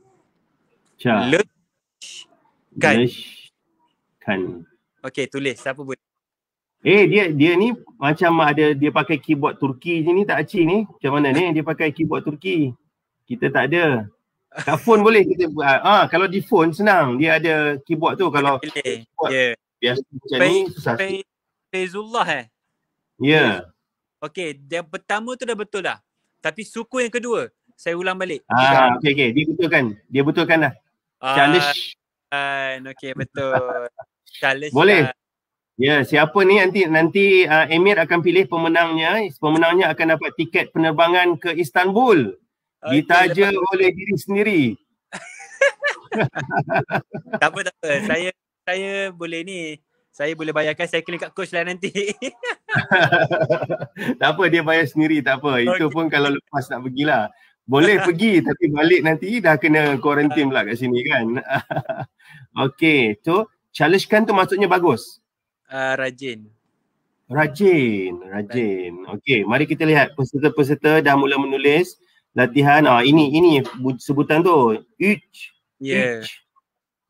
Cha. Leşkan. Leşkan. Okay, tulis. Siapa buat? Eh, dia dia ni macam ada dia pakai keyboard Turki je ni tak Aci ni? Macam mana ni dia pakai keyboard Turki? Kita tak ada. Kat phone boleh kita buat. Ha, kalau di phone senang. Dia ada keyboard tu. Kalau pilih. yeah. Ya. biasa macam ni susah. Pay, Fezullah eh? Ya. Yeah. Okay. Yang pertama tu dah betul dah. Tapi suku yang kedua. Saya ulang balik. Ha, ah, okay, okay. Dia betulkan. Dia betulkan dah. Ah, Challenge. Uh, kan. okay, betul. <laughs> Challenge. Boleh. Ya, yeah, siapa ni nanti nanti uh, Emir akan pilih pemenangnya. Pemenangnya akan dapat tiket penerbangan ke Istanbul ditaja okay, oleh diri sendiri. <laughs> tak apa tak apa. Saya saya boleh ni. Saya boleh bayarkan cycling kat coach lah nanti. <laughs> tak apa dia bayar sendiri tak apa. Okay. Itu pun kalau lepas nak pergilah. Boleh <laughs> pergi tapi balik nanti dah kena quarantine pula kat sini kan. okay so challenge kan tu maksudnya bagus. Uh, rajin. Rajin, rajin. Okay, mari kita lihat peserta-peserta dah mula menulis latihan ah ini ini sebutan tu each yeah each.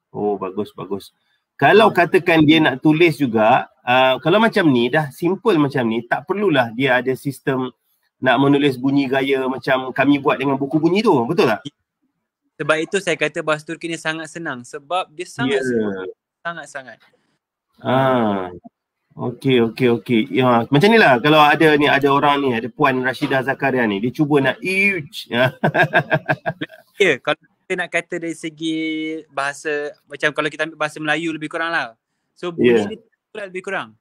oh bagus bagus kalau katakan dia nak tulis juga uh, kalau macam ni dah simple macam ni tak perlulah dia ada sistem nak menulis bunyi gaya macam kami buat dengan buku bunyi tu betul tak sebab itu saya kata bahasa Turki ni sangat senang sebab dia sangat yeah. sangat sangat ah Okey, okey, okey. Ya, macam inilah kalau ada ni, ada orang ni, ada Puan Rashida Zakaria ni, dia cuba nak itch. Ya, <laughs> yeah, kalau kita nak kata dari segi bahasa, macam kalau kita ambil bahasa Melayu lebih kurang lah. So, bunyi yeah. dia lebih kurang.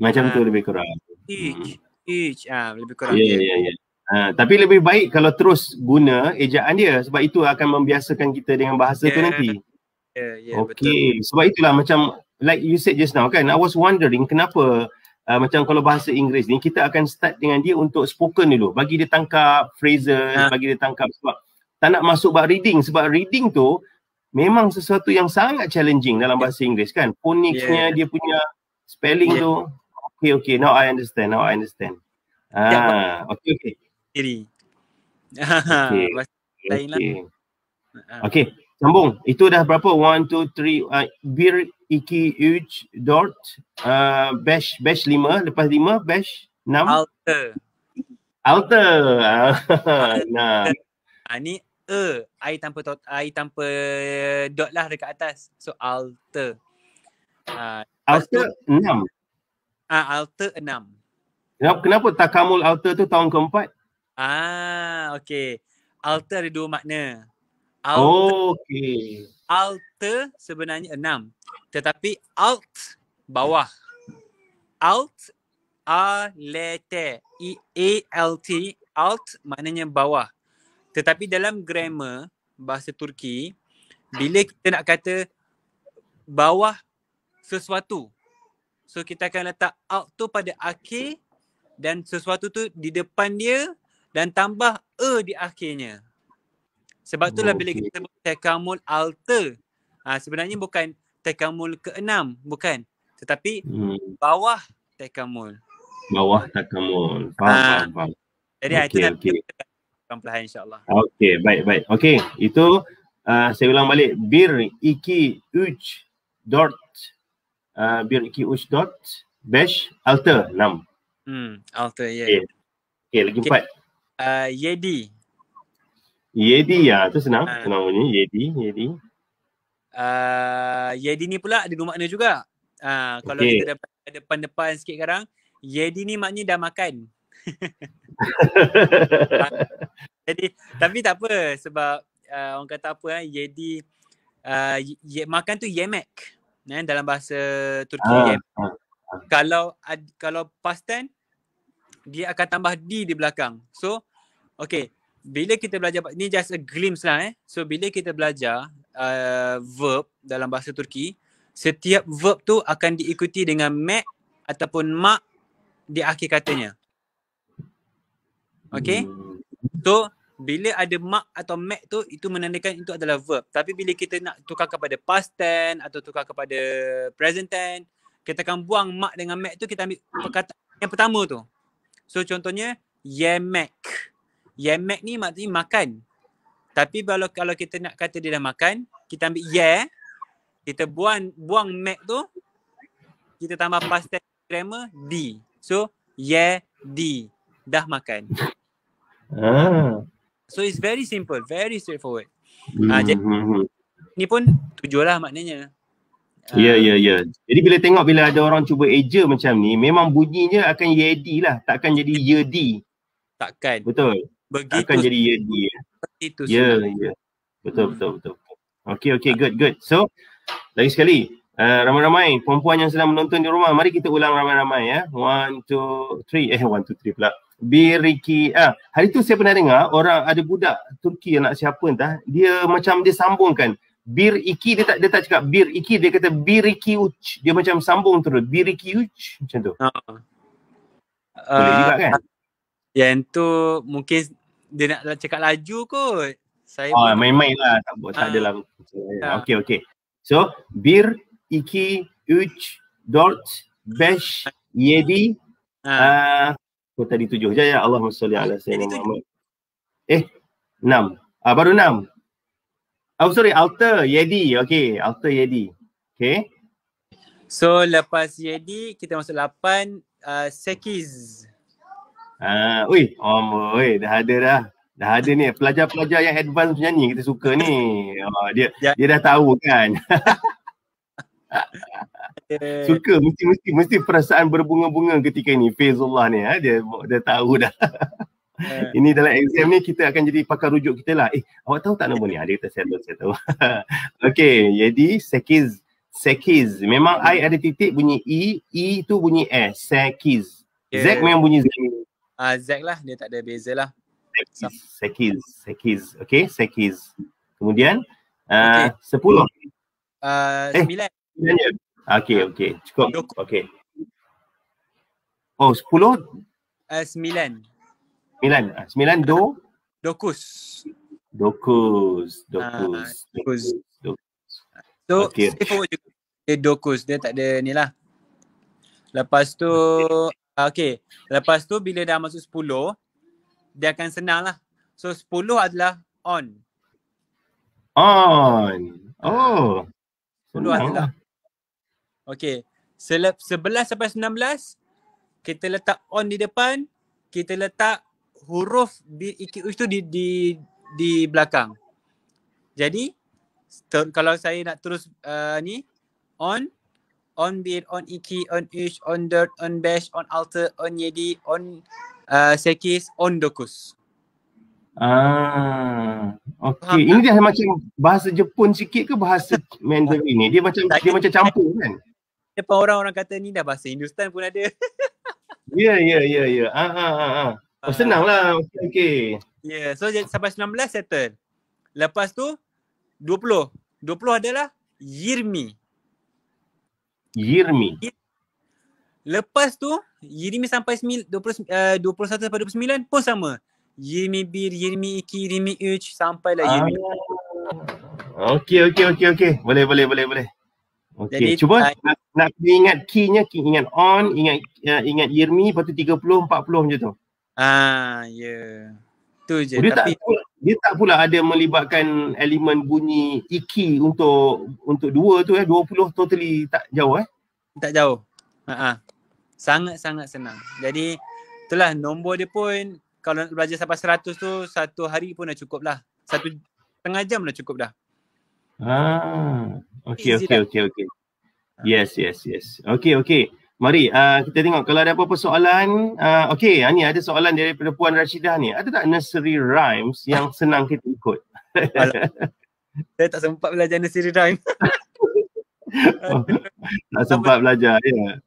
Macam uh, tu ah, lebih kurang. Itch, hmm. Ah Ha, lebih kurang. Ya, yeah, ya, yeah, ya. Yeah. Ha, tapi lebih baik kalau terus guna ejaan dia sebab itu akan membiasakan kita dengan bahasa yeah. tu ya. nanti. yeah, yeah, okay. betul. Okey, sebab itulah macam like you said just now kan, I was wondering kenapa uh, macam kalau bahasa Inggeris ni kita akan start dengan dia untuk spoken dulu bagi dia tangkap phrases, ha. bagi dia tangkap sebab tak nak masuk buat reading sebab reading tu memang sesuatu yang sangat challenging dalam ya. bahasa Inggeris kan phonicsnya yeah. Ya. dia punya spelling yeah. tu okay okay now I understand now I understand ah ya, okay. okay. okay. <laughs> Lah. okay. Ha, ha. okay. Sambung. Itu dah berapa? One, two, three, Uh, bir Iki Uj dot Uh, bash, bash 5. Lepas lima bash enam. Alter. Alter. <laughs> nah. Ini ha, E. i tanpa, to- i tanpa dot lah dekat atas. So Alter. Uh, alter enam. Ah, uh, Alter enam. Kenapa, kenapa takamul Alter tu tahun keempat? Ah, okey. Alter ada dua makna. Alt, okay. Alta sebenarnya enam. Tetapi alt bawah. Alt a l t i a l t alt maknanya bawah. Tetapi dalam grammar bahasa Turki bila kita nak kata bawah sesuatu. So kita akan letak alt tu pada akhir dan sesuatu tu di depan dia dan tambah e di akhirnya. Sebab itulah oh, bila okay. kita takamul alter ha, sebenarnya bukan takamul keenam bukan tetapi hmm. bawah takamul. Bawah takamul. Faham, ha. faham. Jadi ha, okay, itulah okay. kita akan insyaAllah. Okey, baik, baik. Okey, itu uh, saya ulang balik. Bir iki uj dot uh, bir iki uj dot bash alter enam. Hmm, alter, ya. Yeah. Okey, okay, lagi okay. empat. Uh, yedi. Yedi ya, lah. tu senang. Ha. Senang bunyi Yedi, Yedi. Uh, Yedi ni pula ada dua makna juga. Uh, kalau okay. kita dapat depan-depan sikit sekarang, Yedi ni maknanya dah makan. <laughs> Jadi tapi tak apa sebab uh, orang kata apa eh Yedi uh, makan tu yemek nah eh, dalam bahasa Turki ah. yemek. Kalau ad, kalau past tense dia akan tambah di di belakang. So okay bila kita belajar ni just a glimpse lah eh so bila kita belajar uh, verb dalam bahasa Turki setiap verb tu akan diikuti dengan mek ataupun mak di akhir katanya okay so bila ada mak atau mek tu itu menandakan itu adalah verb tapi bila kita nak tukar kepada past tense atau tukar kepada present tense kita akan buang mak dengan mek tu kita ambil perkataan yang pertama tu so contohnya yemek yeah, yemek ni maknanya makan. Tapi kalau kalau kita nak kata dia dah makan, kita ambil ye, yeah, kita buang buang mek tu, kita tambah pasta grammar D. So, ye yeah, D. Dah makan. Ah. So, it's very simple. Very straightforward. Mm-hmm. Uh, jadi, hmm, hmm. ni pun tujuh lah maknanya. Ah. Ya, ya, ya. Jadi bila tengok bila ada orang cuba eja macam ni, memang bunyinya akan yedi lah. Takkan jadi yedi. Takkan. Betul begitu akan jadi ya dia ya ya betul betul betul Okay, okay, good good so lagi sekali Uh, ramai-ramai perempuan yang sedang menonton di rumah mari kita ulang ramai-ramai ya One, two, three. eh one, two, three pula Biriki ah hari tu saya pernah dengar orang ada budak Turki anak siapa entah dia macam dia sambungkan Biriki dia tak dia tak cakap Biriki dia kata Biriki uç dia macam sambung terus Biriki uç macam tu uh, boleh juga ah, kan uh, yang tu mungkin dia nak cakap laju kot. Saya oh, main-main lah. Tak, ha. tak adalah. Ah. Ha. Ah. Okay, okay. So, bir, iki, uch, dort, besh, yedi. Kau Uh, oh, tadi tujuh je ya. Allah SWT. Eh, enam. Uh, baru enam. Oh, sorry. Alter, yedi. Okay, alter, yedi. Okay. So, lepas yedi, kita masuk lapan. Uh, sekiz. Sekiz. Ah, ha, uh, oi, oh, oi, dah ada dah. Dah ada ni pelajar-pelajar yang advance penyanyi kita suka ni. Oh, dia ya. dia dah tahu kan. Eh. suka mesti mesti mesti perasaan berbunga-bunga ketika ni Fazullah ni ha? dia dia tahu dah. Eh. Ini dalam exam ni kita akan jadi pakar rujuk kita lah. Eh, awak tahu tak nombor ni? Ada kita settle, saya tahu. <laughs> okay, jadi Sekiz. Sekiz. Memang I ada titik bunyi E. E tu bunyi S. Sekiz. Okay. Z eh. memang bunyi Z uh, Zack lah dia tak ada beza lah Sekiz, Sekiz, okay Sekiz Kemudian uh, ah, okay. Sepuluh uh, Sembilan eh, Okay, okay, cukup okay. Oh, sepuluh Sembilan Sembilan, sembilan do Dokus Dokus, dokus, dokus. So, okay. straightforward juga. Dia dokus. Dia tak ada ni lah. Lepas tu, Ah, okay. Lepas tu bila dah masuk 10, dia akan senang lah. So 10 adalah on. On. Ah. Oh. 10 senang. adalah. Okay. Selep, 11 sampai 19, kita letak on di depan. Kita letak huruf di iki itu di di di belakang. Jadi kalau saya nak terus uh, ni on 11 on bir, on iki, e on üç, on dört, on beş, on altı, on yedi, on uh, sekiz, on dokuz. Ah, okey. Ini dia macam bahasa Jepun sikit ke bahasa Mandarin ni? Dia macam dia macam campur kan? Depan orang-orang kata ni dah bahasa Hindustan pun ada. <laughs> Ya, ya, ya, ya. Ah, ah, ah. ah. Oh, senanglah. Okey. Ya, yeah. so jadi sampai 19 settle. Lepas tu 20. 20 adalah Yirmi. Yirmi. Lepas tu, Yirmi sampai 20, uh, 21 sampai 29 pun sama. Yirmi bir, Yirmi iki, Yirmi üç sampai lah ah. Yirmi. Ah. Okey, okey, okey, okey. Boleh, boleh, boleh, boleh. Okey, cuba nak, nak ingat key-nya, key, ingat on, ingat uh, ingat Yirmi, lepas tu 30, 40 macam tu. Ah, ya. Yeah. Tu je. Boleh tapi... tak, dia tak pula ada melibatkan elemen bunyi iki e untuk untuk dua tu eh 20 totally tak jauh eh tak jauh ha sangat sangat senang jadi itulah nombor dia pun kalau nak belajar sampai 100 tu satu hari pun dah cukup lah satu setengah jam dah cukup dah ah okey okey okey okey ha. yes yes yes okey okey Mari uh, kita tengok kalau ada apa-apa soalan. Uh, okay, uh, ni ada soalan dari Puan Rashidah ni. Ada tak nursery rhymes yang senang kita ikut? <laughs> saya tak sempat belajar nursery rhyme. <laughs> tak sempat apa belajar, ya.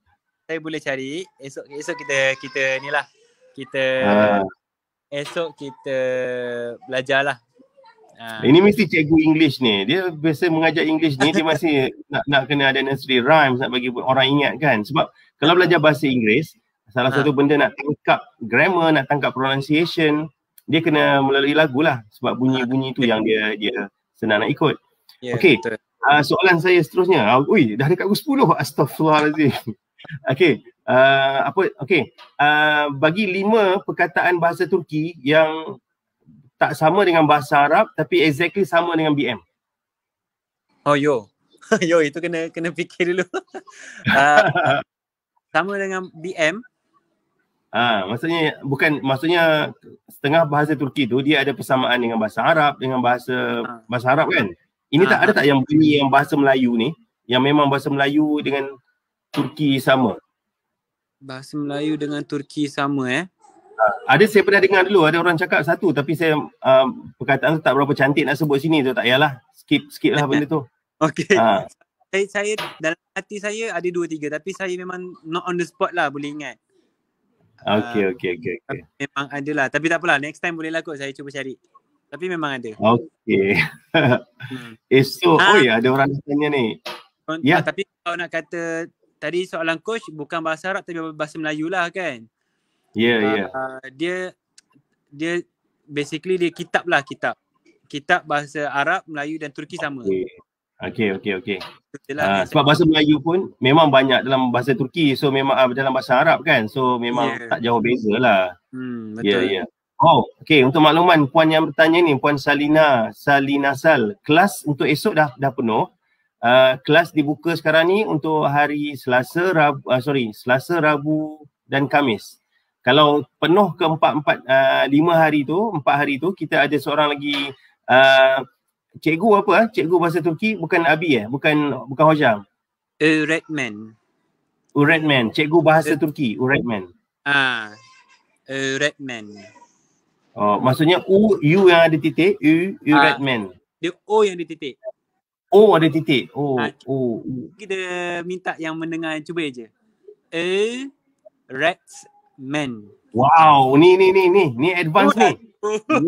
Saya boleh cari. Esok esok kita kita ni lah. Kita uh. esok kita belajar lah Uh, ini mesti cikgu English ni. Dia biasa mengajar English ni dia masih <laughs> nak nak kena ada nursery rhymes nak bagi orang ingat kan. Sebab kalau belajar bahasa Inggeris, salah uh. satu benda nak tangkap grammar, nak tangkap pronunciation, dia kena melalui lagu lah sebab bunyi-bunyi tu yang dia dia senang nak ikut. Yeah, okay. Uh, soalan saya seterusnya. Uh, ui, dah dekat aku sepuluh. Astaghfirullahaladzim. <laughs> okay. Uh, apa, okay. Uh, bagi lima perkataan bahasa Turki yang tak sama dengan bahasa Arab tapi exactly sama dengan BM? Oh yo. <laughs> yo itu kena kena fikir dulu. uh, <laughs> sama dengan BM? Ah, ha, maksudnya bukan maksudnya setengah bahasa Turki tu dia ada persamaan dengan bahasa Arab dengan bahasa ha. bahasa Arab kan? Ini ha. tak ada tak yang bunyi yang bahasa Melayu ni yang memang bahasa Melayu dengan Turki sama. Bahasa Melayu dengan Turki sama eh? ada saya pernah dengar dulu ada orang cakap satu tapi saya uh, perkataan tu tak berapa cantik nak sebut sini tu tak yalah skip skip lah benda tu <laughs> okey ha. saya, saya dalam hati saya ada dua tiga tapi saya memang not on the spot lah boleh ingat okey uh, okey okey okay. memang ada lah tapi tak apalah next time boleh lah kot saya cuba cari tapi memang ada okey hmm. eh so ha. oh ya ada orang tanya ni ya yeah. tapi kalau nak kata tadi soalan coach bukan bahasa Arab tapi bahasa Melayu lah kan Yeah, ya, uh, ya. yeah. Dia dia basically dia kitab lah kitab. Kitab bahasa Arab, Melayu dan Turki okay. sama. Okay, okay, okay. Uh, sebab bahasa Melayu pun memang banyak dalam bahasa Turki. So memang uh, dalam bahasa Arab kan. So memang yeah. tak jauh beza lah. Hmm, ya, betul. Yeah, yeah. Oh, okay. Untuk makluman, puan yang bertanya ni, puan Salina, Salina Sal, kelas untuk esok dah dah penuh. Uh, kelas dibuka sekarang ni untuk hari Selasa, Rabu, uh, ah, sorry, Selasa, Rabu dan Kamis kalau penuh ke empat empat uh, lima hari tu empat hari tu kita ada seorang lagi uh, cikgu apa eh? cikgu bahasa Turki bukan Abi eh bukan bukan Hojam Uretmen eh, Uretmen oh, cikgu bahasa U- eh. Turki Uretmen oh, ah uh, eh, Uretmen oh maksudnya u u yang ada titik u Uretmen Redman. dia o yang ada titik o ada titik o uh, o kita minta yang mendengar cuba aja Uretmen men. Wow, ni ni ni ni, ni advance ni. <laughs>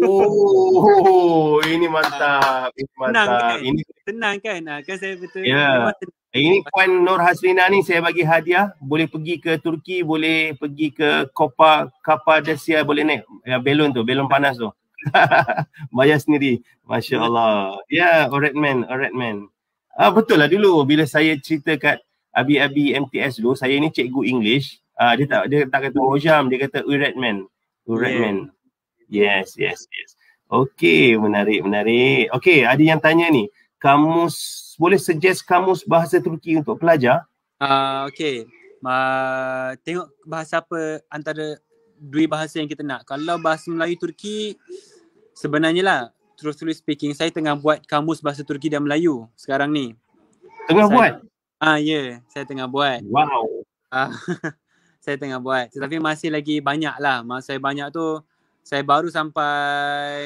Oh, ini mantap. Ini mantap. Tenang, ini kan? tenang kan? Ah, kan saya betul. Yeah. Ya. Ini Puan Nur Hasrina ni saya bagi hadiah. Boleh pergi ke Turki, boleh pergi ke Copa Cappadocia, boleh naik ya, belon tu, belon panas tu. <laughs> Bayar sendiri. Masya Allah. Ya, yeah, a red man, a red man. Ah, betul lah dulu bila saya cerita kat Abi-abi MTS dulu, saya ni cikgu English uh, dia tak dia tak kata Ojam, dia kata Uredman. Uredman. Yeah. Yes, yes, yes. Okey, menarik, menarik. Okey, ada yang tanya ni. Kamus boleh suggest kamus bahasa Turki untuk pelajar? Uh, ah, okay. Ma, tengok bahasa apa antara dua bahasa yang kita nak. Kalau bahasa Melayu Turki sebenarnya lah truthfully speaking saya tengah buat kamus bahasa Turki dan Melayu sekarang ni. Tengah saya, buat? Ah uh, ya, yeah, saya tengah buat. Wow. Uh, <laughs> saya tengah buat. Tetapi masih lagi banyak lah. Masih banyak tu, saya baru sampai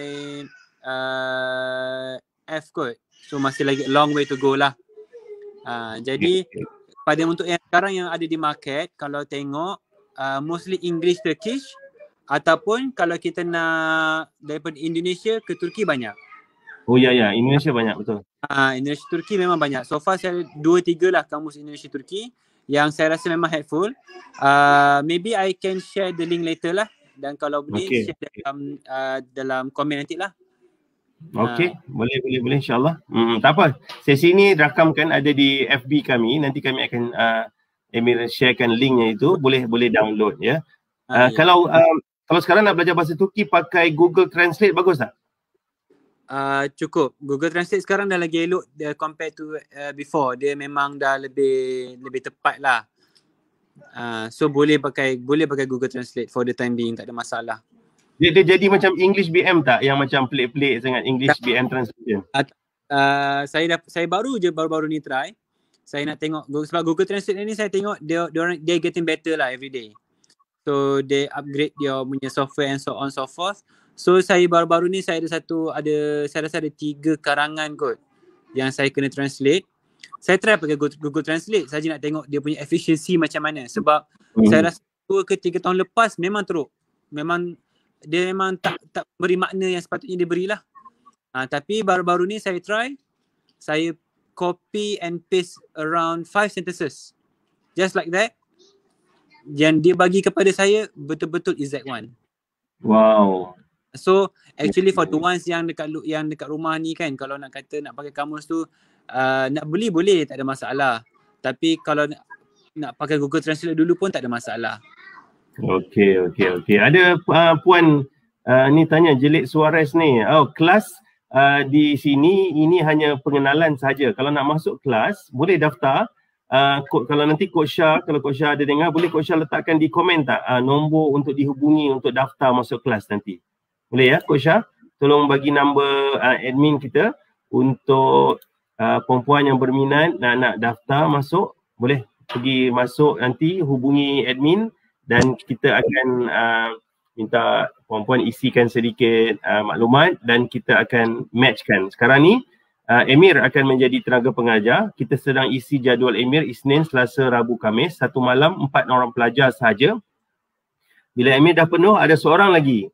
uh, F kot. So masih lagi long way to go lah. Uh, jadi pada untuk yang sekarang yang ada di market, kalau tengok uh, mostly English Turkish ataupun kalau kita nak daripada Indonesia ke Turki banyak. Oh ya ya, Indonesia banyak betul. Ah uh, Indonesia Turki memang banyak. So far saya dua tiga lah kamus Indonesia Turki yang saya rasa memang helpful. Uh, maybe I can share the link later lah. Dan kalau boleh okay. share dalam uh, dalam komen nanti lah. Okay, ha. Uh. boleh boleh boleh insyaAllah. Hmm, tak apa, sesi ni rakamkan ada di FB kami. Nanti kami akan uh, sharekan linknya itu. Boleh boleh download ya. Ah, uh, ha, kalau ya. Um, kalau sekarang nak belajar bahasa Turki pakai Google Translate bagus tak? Ah, cukup Google Translate sekarang dah lagi elok uh, compared to uh, before dia memang dah lebih lebih tepat lah uh, so boleh pakai boleh pakai Google Translate for the time being tak ada masalah dia, dia jadi macam English BM tak yang macam pelik-pelik sangat English tak. BM translation uh, uh, saya dah saya baru je baru-baru ni try saya nak tengok sebab Google Translate ni saya tengok dia dia dia getting better lah every day so they upgrade dia punya software and so on so forth So saya baru-baru ni saya ada satu ada saya rasa ada tiga karangan kot yang saya kena translate. Saya try pakai Google Translate saja nak tengok dia punya efisiensi macam mana sebab mm-hmm. saya rasa dua ke tiga tahun lepas memang teruk. Memang dia memang tak tak beri makna yang sepatutnya dia berilah. Ha, tapi baru-baru ni saya try saya copy and paste around five sentences. Just like that. Yang dia bagi kepada saya betul-betul exact one. Wow, So actually for the ones yang dekat yang dekat rumah ni kan kalau nak kata nak pakai kamus tu uh, nak beli boleh tak ada masalah. Tapi kalau nak, nak pakai Google Translate dulu pun tak ada masalah. Okay okay okay. Ada uh, puan uh, ni tanya Jelit Suarez ni. Oh kelas uh, di sini ini hanya pengenalan saja. Kalau nak masuk kelas boleh daftar Uh, kalau nanti Coach Shah, kalau Coach Shah ada dengar, boleh Coach Shah letakkan di komen tak uh, nombor untuk dihubungi untuk daftar masuk kelas nanti? Boleh ya Coach Syah? Tolong bagi nombor uh, admin kita untuk uh, perempuan yang berminat nak nak daftar masuk. Boleh pergi masuk nanti hubungi admin dan kita akan uh, minta perempuan isikan sedikit uh, maklumat dan kita akan matchkan. Sekarang ni uh, Emir akan menjadi tenaga pengajar. Kita sedang isi jadual Emir Isnin, Selasa, Rabu, kamis Satu malam empat orang pelajar sahaja. Bila Amir dah penuh, ada seorang lagi.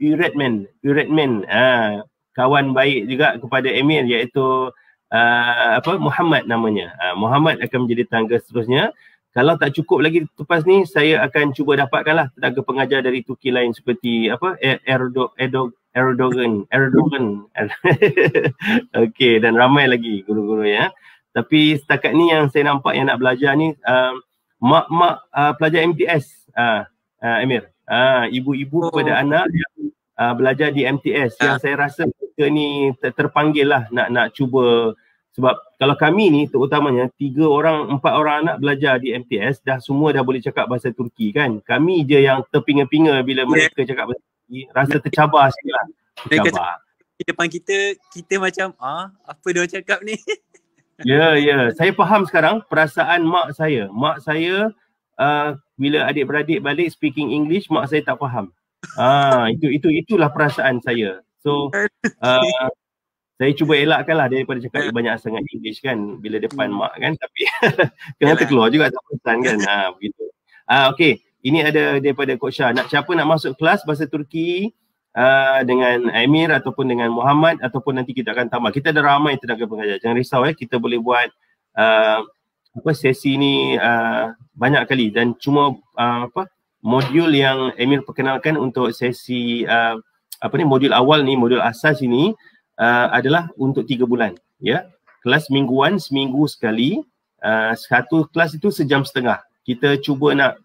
Iratman. Iratman. Ha, kawan baik juga kepada Amir, iaitu uh, apa Muhammad namanya. Uh, Muhammad akan menjadi tangga seterusnya. Kalau tak cukup lagi lepas ni, saya akan cuba dapatkanlah tenaga pengajar dari Turki lain seperti apa e, Erdo, Erdo, Erdogan. Erdogan. <laughs> Okey, dan ramai lagi guru-guru ya. Tapi setakat ni yang saya nampak yang nak belajar ni, uh, mak-mak uh, pelajar MTS Ah, ah Amir. Ah, ibu-ibu oh. pada anak yang ah, belajar di MTS ah. yang saya rasa kita ni terpanggil lah nak nak cuba sebab kalau kami ni terutamanya tiga orang, empat orang anak belajar di MTS dah semua dah boleh cakap bahasa Turki kan. Kami je yang terpinga-pinga bila ya. mereka cakap bahasa Turki rasa tercabar sikit lah. Tercabar. Di depan kita, kita macam ah apa dia cakap ni? Ya, yeah, ya. Yeah. Saya faham sekarang perasaan mak saya. Mak saya uh, bila adik-beradik balik speaking English mak saya tak faham. Ah itu itu itulah perasaan saya. So uh, saya cuba elakkanlah daripada cakap banyak sangat English kan bila depan hmm. mak kan tapi <laughs> kena terkeluar juga tak pesan kan. Ha begitu. Ah okay. ini ada daripada Coach Shah. Nak siapa nak masuk kelas bahasa Turki uh, dengan Amir ataupun dengan Muhammad ataupun nanti kita akan tambah. Kita ada ramai tenaga pengajar. Jangan risau eh kita boleh buat apa sesi ni uh, banyak kali dan cuma uh, apa modul yang Emil perkenalkan untuk sesi uh, apa ni modul awal ni modul asas ini uh, adalah untuk tiga bulan ya kelas mingguan seminggu sekali uh, satu kelas itu sejam setengah kita cuba nak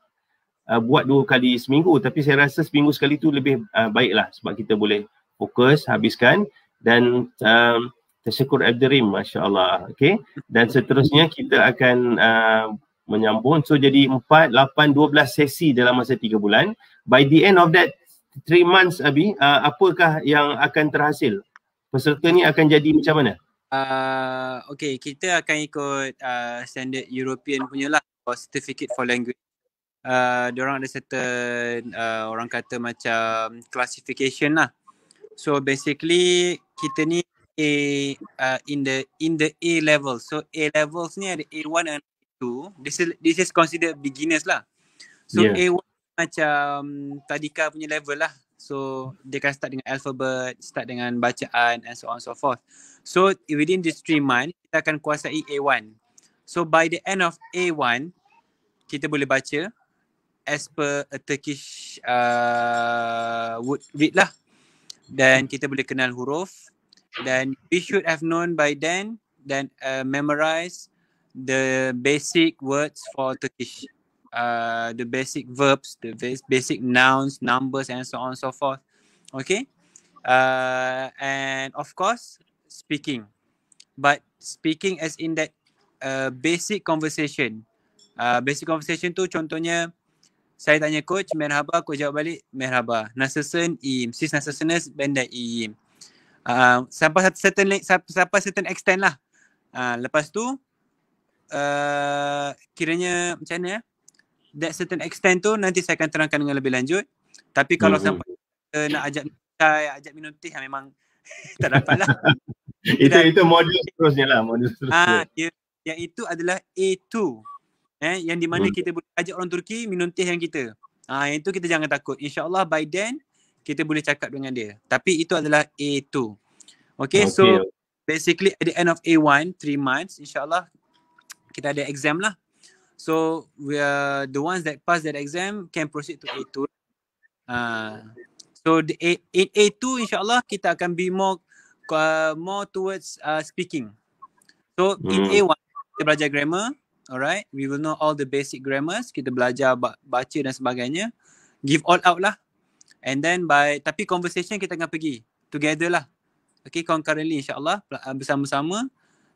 uh, buat dua kali seminggu tapi saya rasa seminggu sekali tu lebih uh, baiklah sebab kita boleh fokus habiskan dan uh, tersyukur Abdurim Masya Allah okay? dan seterusnya kita akan uh, menyambung so jadi 4, 8, 12 sesi dalam masa 3 bulan by the end of that 3 months Abi uh, apakah yang akan terhasil peserta ni akan jadi macam mana Uh, okay, kita akan ikut uh, standard European punya lah certificate for language. Uh, diorang ada certain uh, orang kata macam classification lah. So basically kita ni A uh, in the in the A level. So A levels ni ada A1 and A2. This is this is considered beginners lah. So yeah. A1 macam tadika punya level lah. So dia akan start dengan alphabet, start dengan bacaan and so on so forth. So within this three month, kita akan kuasai A1. So by the end of A1, kita boleh baca as per a Turkish uh, word read lah. Dan kita boleh kenal huruf, Then we should have known by then, then uh, memorize the basic words for Turkish. Uh, the basic verbs, the basic nouns, numbers, and so on and so forth. Okay? Uh, and of course, speaking. But speaking as in that uh, basic conversation. Uh, basic conversation tu contohnya, saya tanya coach, merhaba, coach jawab balik, merhaba. Nasasen, iim. Sis nasasenes, benda iim uh, sampai certain sampai certain extent lah. Uh, lepas tu uh, kiranya macam mana ya. That certain extent tu nanti saya akan terangkan dengan lebih lanjut. Tapi kalau mm-hmm. sampai uh, nak ajak saya ajak minum teh memang <laughs> tak dapat lah. <laughs> itu itu modul seterusnya lah modul seterusnya. Ah, ya, yang itu adalah A2. Eh, yang di mana hmm. kita boleh ajak orang Turki minum teh yang kita. Ah, yang itu kita jangan takut. InsyaAllah by then kita boleh cakap dengan dia. Tapi itu adalah A2. Okay, okay. so basically at the end of A1, three months, insyaAllah kita ada exam lah. So we are, the ones that pass that exam can proceed to A2. Uh, ah, so the A, in A2 insyaAllah kita akan be more uh, more towards uh, speaking. So in hmm. A1 kita belajar grammar. Alright, we will know all the basic grammars. Kita belajar baca dan sebagainya. Give all out lah. And then by tapi conversation kita akan pergi together lah. Okay concurrently insyaAllah ah, bersama-sama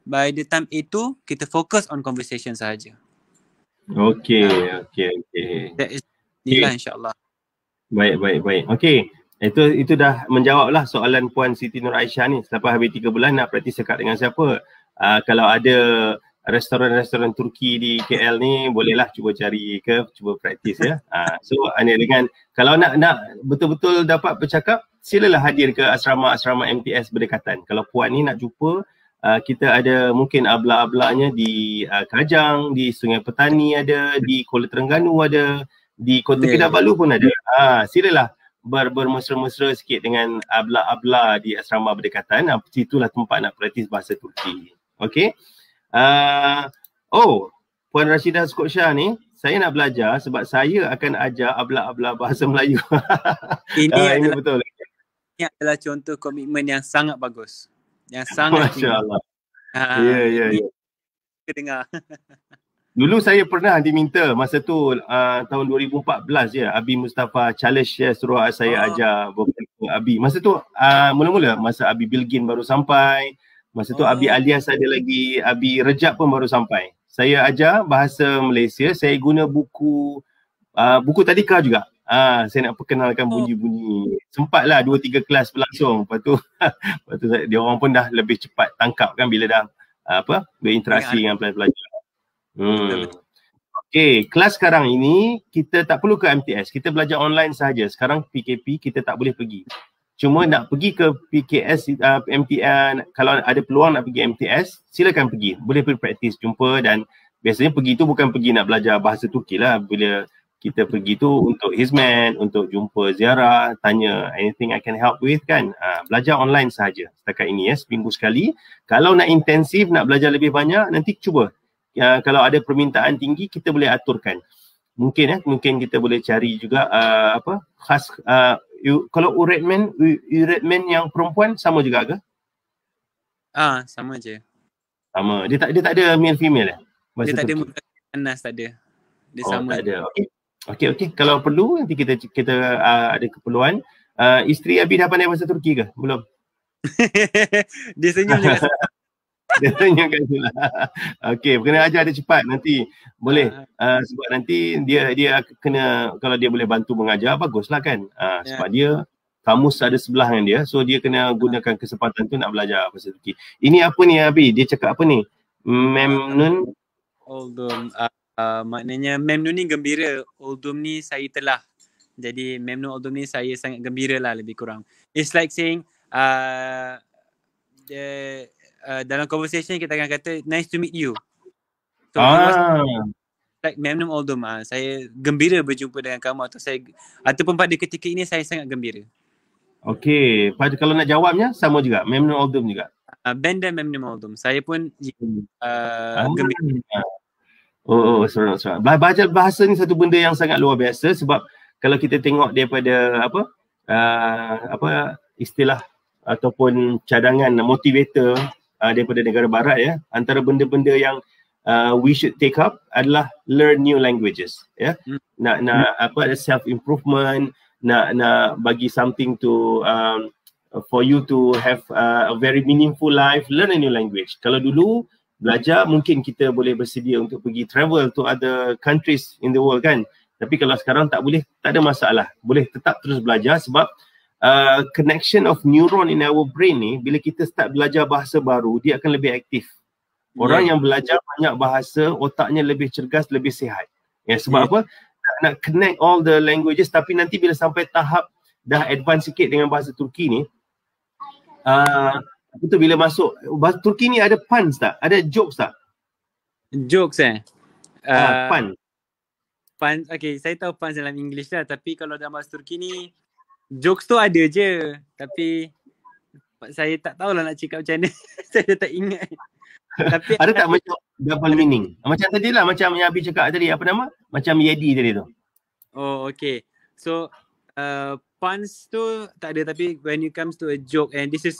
by the time itu kita fokus on conversation sahaja. Okay, uh, okay, okay. That is nilai okay. insyaAllah. Baik, baik, baik. Okay. Itu itu dah menjawablah soalan Puan Siti Nur Aisyah ni. Selepas habis tiga bulan nak praktis dekat dengan siapa? Uh, kalau ada restoran-restoran Turki di KL ni bolehlah cuba cari ke cuba praktis ya. Ha, <laughs> so hanya dengan kalau nak nak betul-betul dapat bercakap silalah hadir ke asrama-asrama MTS berdekatan. Kalau puan ni nak jumpa uh, kita ada mungkin abla-ablanya di uh, ah, Kajang, di Sungai Petani ada, di Kuala Terengganu ada, di Kota yeah. Kedah pun ada. Ha, silalah bermesra-mesra sikit dengan abla-abla di asrama berdekatan. Ha, itulah tempat nak praktis bahasa Turki. Okey. Uh, oh, Puan Rashidah Skot ni, saya nak belajar sebab saya akan ajar abla-abla bahasa <laughs> Melayu. ini, uh, adalah, ini betul. Ini adalah contoh komitmen yang sangat bagus. Yang <laughs> sangat Masya tinggi. Allah. Ya, ya, ya. Kita dengar. <laughs> Dulu saya pernah diminta masa tu uh, tahun 2014 ya Abi Mustafa challenge ya, suruh saya oh. ajar Abi. Masa tu uh, mula-mula masa Abi Bilgin baru sampai, Masa tu oh. Abi Alias ada lagi, Abi Rejab pun baru sampai. Saya ajar bahasa Malaysia, saya guna buku uh, buku tadika juga. Ah, uh, saya nak perkenalkan oh. bunyi-bunyi. Sempatlah dua tiga kelas berlangsung. Lepas tu <laughs> lepas tu dia orang pun dah lebih cepat tangkap kan bila dah uh, apa? berinteraksi ya. dengan pelajar. Hmm. Okey, kelas sekarang ini kita tak perlu ke MTS. Kita belajar online sahaja. Sekarang PKP kita tak boleh pergi. Cuma nak pergi ke PKS, uh, MTN, uh, kalau ada peluang nak pergi MTS, silakan pergi. Boleh pergi praktis jumpa dan biasanya pergi tu bukan pergi nak belajar bahasa Turki lah. Bila kita pergi tu untuk hizmet, untuk jumpa ziarah, tanya anything I can help with kan. Uh, belajar online sahaja setakat ini ya, seminggu sekali. Kalau nak intensif, nak belajar lebih banyak, nanti cuba. Uh, kalau ada permintaan tinggi, kita boleh aturkan. Mungkin ya, eh, mungkin kita boleh cari juga uh, apa khas uh, you, kalau u Redman, u, Redman yang perempuan sama juga ke? Ah, sama je. Sama. Dia tak dia tak ada male female eh? Masa dia tak ada muka panas tak ada. Dia oh, sama. Tak ada. Okey. Okey okey. Kalau perlu nanti kita kita uh, ada keperluan uh, isteri Abi dah pandai bahasa Turki ke? Belum. <laughs> dia senyum juga. <laughs> <laughs> dia tanya kat situ lah. <laughs> Okey, kena ajar dia cepat nanti boleh uh, sebab nanti dia dia kena kalau dia boleh bantu mengajar baguslah kan. Uh, sebab yeah. dia kamus ada sebelah dengan dia. So dia kena ya. gunakan kesempatan tu nak belajar pasal Turki. Ini apa ni Abi? Dia cakap apa ni? Memnun Oldum uh, uh, maknanya Memnun ni gembira. Oldum ni saya telah jadi Memnun Oldum ni saya sangat gembira lah lebih kurang. It's like saying uh, the Uh, dalam conversation kita akan kata nice to meet you. So, ah. Was, like memnum oldum ah. Saya gembira berjumpa dengan kamu atau saya ataupun pada ketika ini saya sangat gembira. Okay, pada kalau nak jawabnya sama juga, memnum oldum juga. Uh, ah, benda memnum oldum. Saya pun hmm. uh, ah. gembira. Oh, oh seronok, seronok. Bah- bahasa, bahasa ni satu benda yang sangat luar biasa sebab kalau kita tengok daripada apa uh, apa istilah ataupun cadangan motivator uh, daripada negara barat ya antara benda-benda yang uh, we should take up adalah learn new languages ya hmm. nak nak hmm. apa ada self improvement nak nak bagi something to um, for you to have uh, a very meaningful life learn a new language kalau dulu belajar mungkin kita boleh bersedia untuk pergi travel to other countries in the world kan tapi kalau sekarang tak boleh tak ada masalah boleh tetap terus belajar sebab Uh, connection of neuron in our brain ni bila kita start belajar bahasa baru dia akan lebih aktif. Orang yeah. yang belajar banyak bahasa otaknya lebih cergas, lebih sihat. Ya sebab yeah. apa? Nak, nak connect all the languages tapi nanti bila sampai tahap dah advance sikit dengan bahasa Turki ni uh, itu bila masuk bahasa Turki ni ada puns tak? Ada jokes tak? Jokes eh? Ah, uh, uh, pun. Pun, okay saya tahu pun dalam English lah tapi kalau dalam bahasa Turki ni jokes tu ada je tapi saya tak tahu tahulah nak cakap macam ni, <laughs> saya tak ingat tapi ada tak macam double meaning macam tadi lah macam yang Abi cakap tadi apa nama macam Yedi tadi tu oh okay so uh, puns tu tak ada tapi when it comes to a joke and this is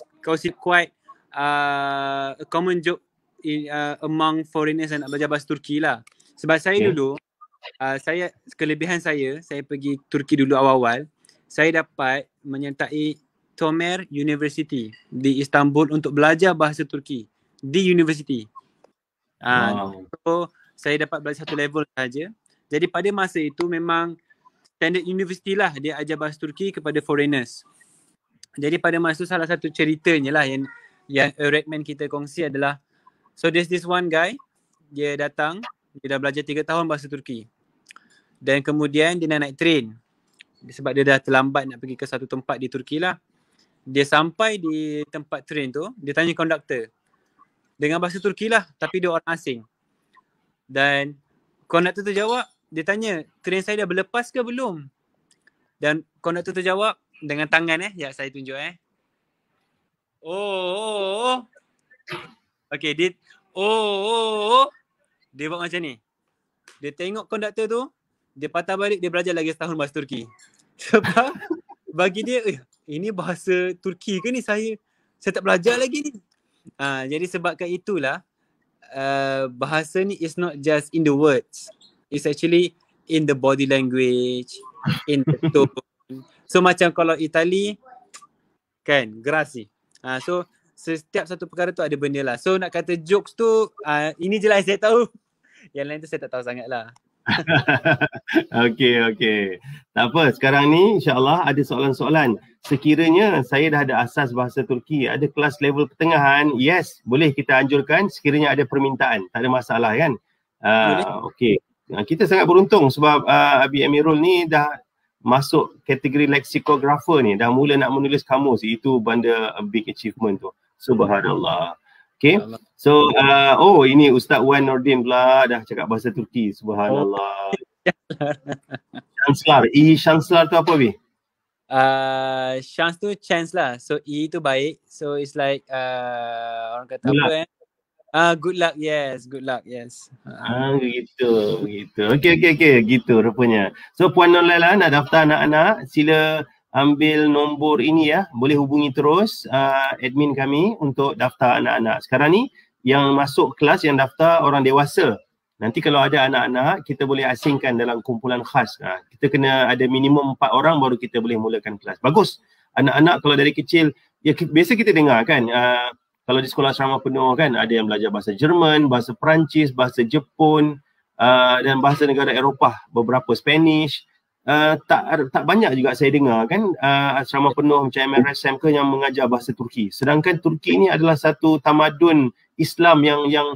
quite uh, a common joke in, uh, among foreigners yang nak belajar bahasa Turki lah sebab saya yeah. dulu uh, saya kelebihan saya saya pergi Turki dulu awal-awal saya dapat menyertai Tomer University di Istanbul untuk belajar bahasa Turki di university. Ah wow. uh, so saya dapat belajar satu level saja. Jadi pada masa itu memang standard university lah dia ajar bahasa Turki kepada foreigners. Jadi pada masa itu salah satu ceritanya lah yang yang Redman kita kongsi adalah so there's this one guy dia datang dia dah belajar tiga tahun bahasa Turki. Dan kemudian dia nak naik train sebab dia dah terlambat nak pergi ke satu tempat di Turki lah. Dia sampai di tempat train tu, dia tanya konduktor. Dengan bahasa Turki lah, tapi dia orang asing. Dan konduktor tu jawab, dia tanya, train saya dah berlepas ke belum? Dan konduktor tu jawab dengan tangan eh, yang saya tunjuk eh. Oh, oh, oh. Okay, dia, oh, oh, oh. Dia buat macam ni. Dia tengok konduktor tu, dia patah balik dia belajar lagi setahun bahasa Turki. <laughs> Sebab bagi dia eh, ini bahasa Turki ke ni saya saya tak belajar lagi ni. Uh, jadi sebabkan itulah uh, bahasa ni is not just in the words. It's actually in the body language, in the <laughs> tone. So macam kalau Itali kan grassy. Ah ha, so setiap satu perkara tu ada benda lah. So nak kata jokes tu uh, ini je lah saya tahu. Yang lain tu saya tak tahu sangat lah. <laughs> okey, okey. Tak apa, sekarang ni insyaAllah ada soalan-soalan. Sekiranya saya dah ada asas bahasa Turki, ada kelas level pertengahan, yes, boleh kita anjurkan sekiranya ada permintaan. Tak ada masalah kan? Uh, okey. Ah, kita sangat beruntung sebab uh, Abi Amirul ni dah masuk kategori leksikografer ni. Dah mula nak menulis kamus. Itu benda big achievement tu. Subhanallah. Okay. So, uh, oh ini Ustaz Wan Nordin pula dah cakap bahasa Turki. Subhanallah. Oh. <laughs> Chancellor, E Chancellor tu apa bi? Uh, şans tu chance lah. So E tu baik. So it's like uh, orang kata good apa luck. eh? Ah, uh, good luck. Yes, good luck. Yes. Ah, uh, gitu, gitu. Okay, okay, okay. Gitu rupanya. So Puan Nolala nak daftar anak-anak, sila ambil nombor ini ya boleh hubungi terus uh, admin kami untuk daftar anak-anak sekarang ni yang masuk kelas yang daftar orang dewasa nanti kalau ada anak-anak kita boleh asingkan dalam kumpulan khas uh, kita kena ada minimum empat orang baru kita boleh mulakan kelas bagus anak-anak kalau dari kecil ya biasa kita dengar kan uh, kalau di sekolah asrama penuh kan ada yang belajar bahasa Jerman bahasa Perancis bahasa Jepun uh, dan bahasa negara Eropah beberapa Spanish Eh, tak tak banyak juga saya dengar kan uh, asrama penuh macam MRSM ke yang mengajar bahasa Turki. Sedangkan Turki ni adalah satu tamadun Islam yang yang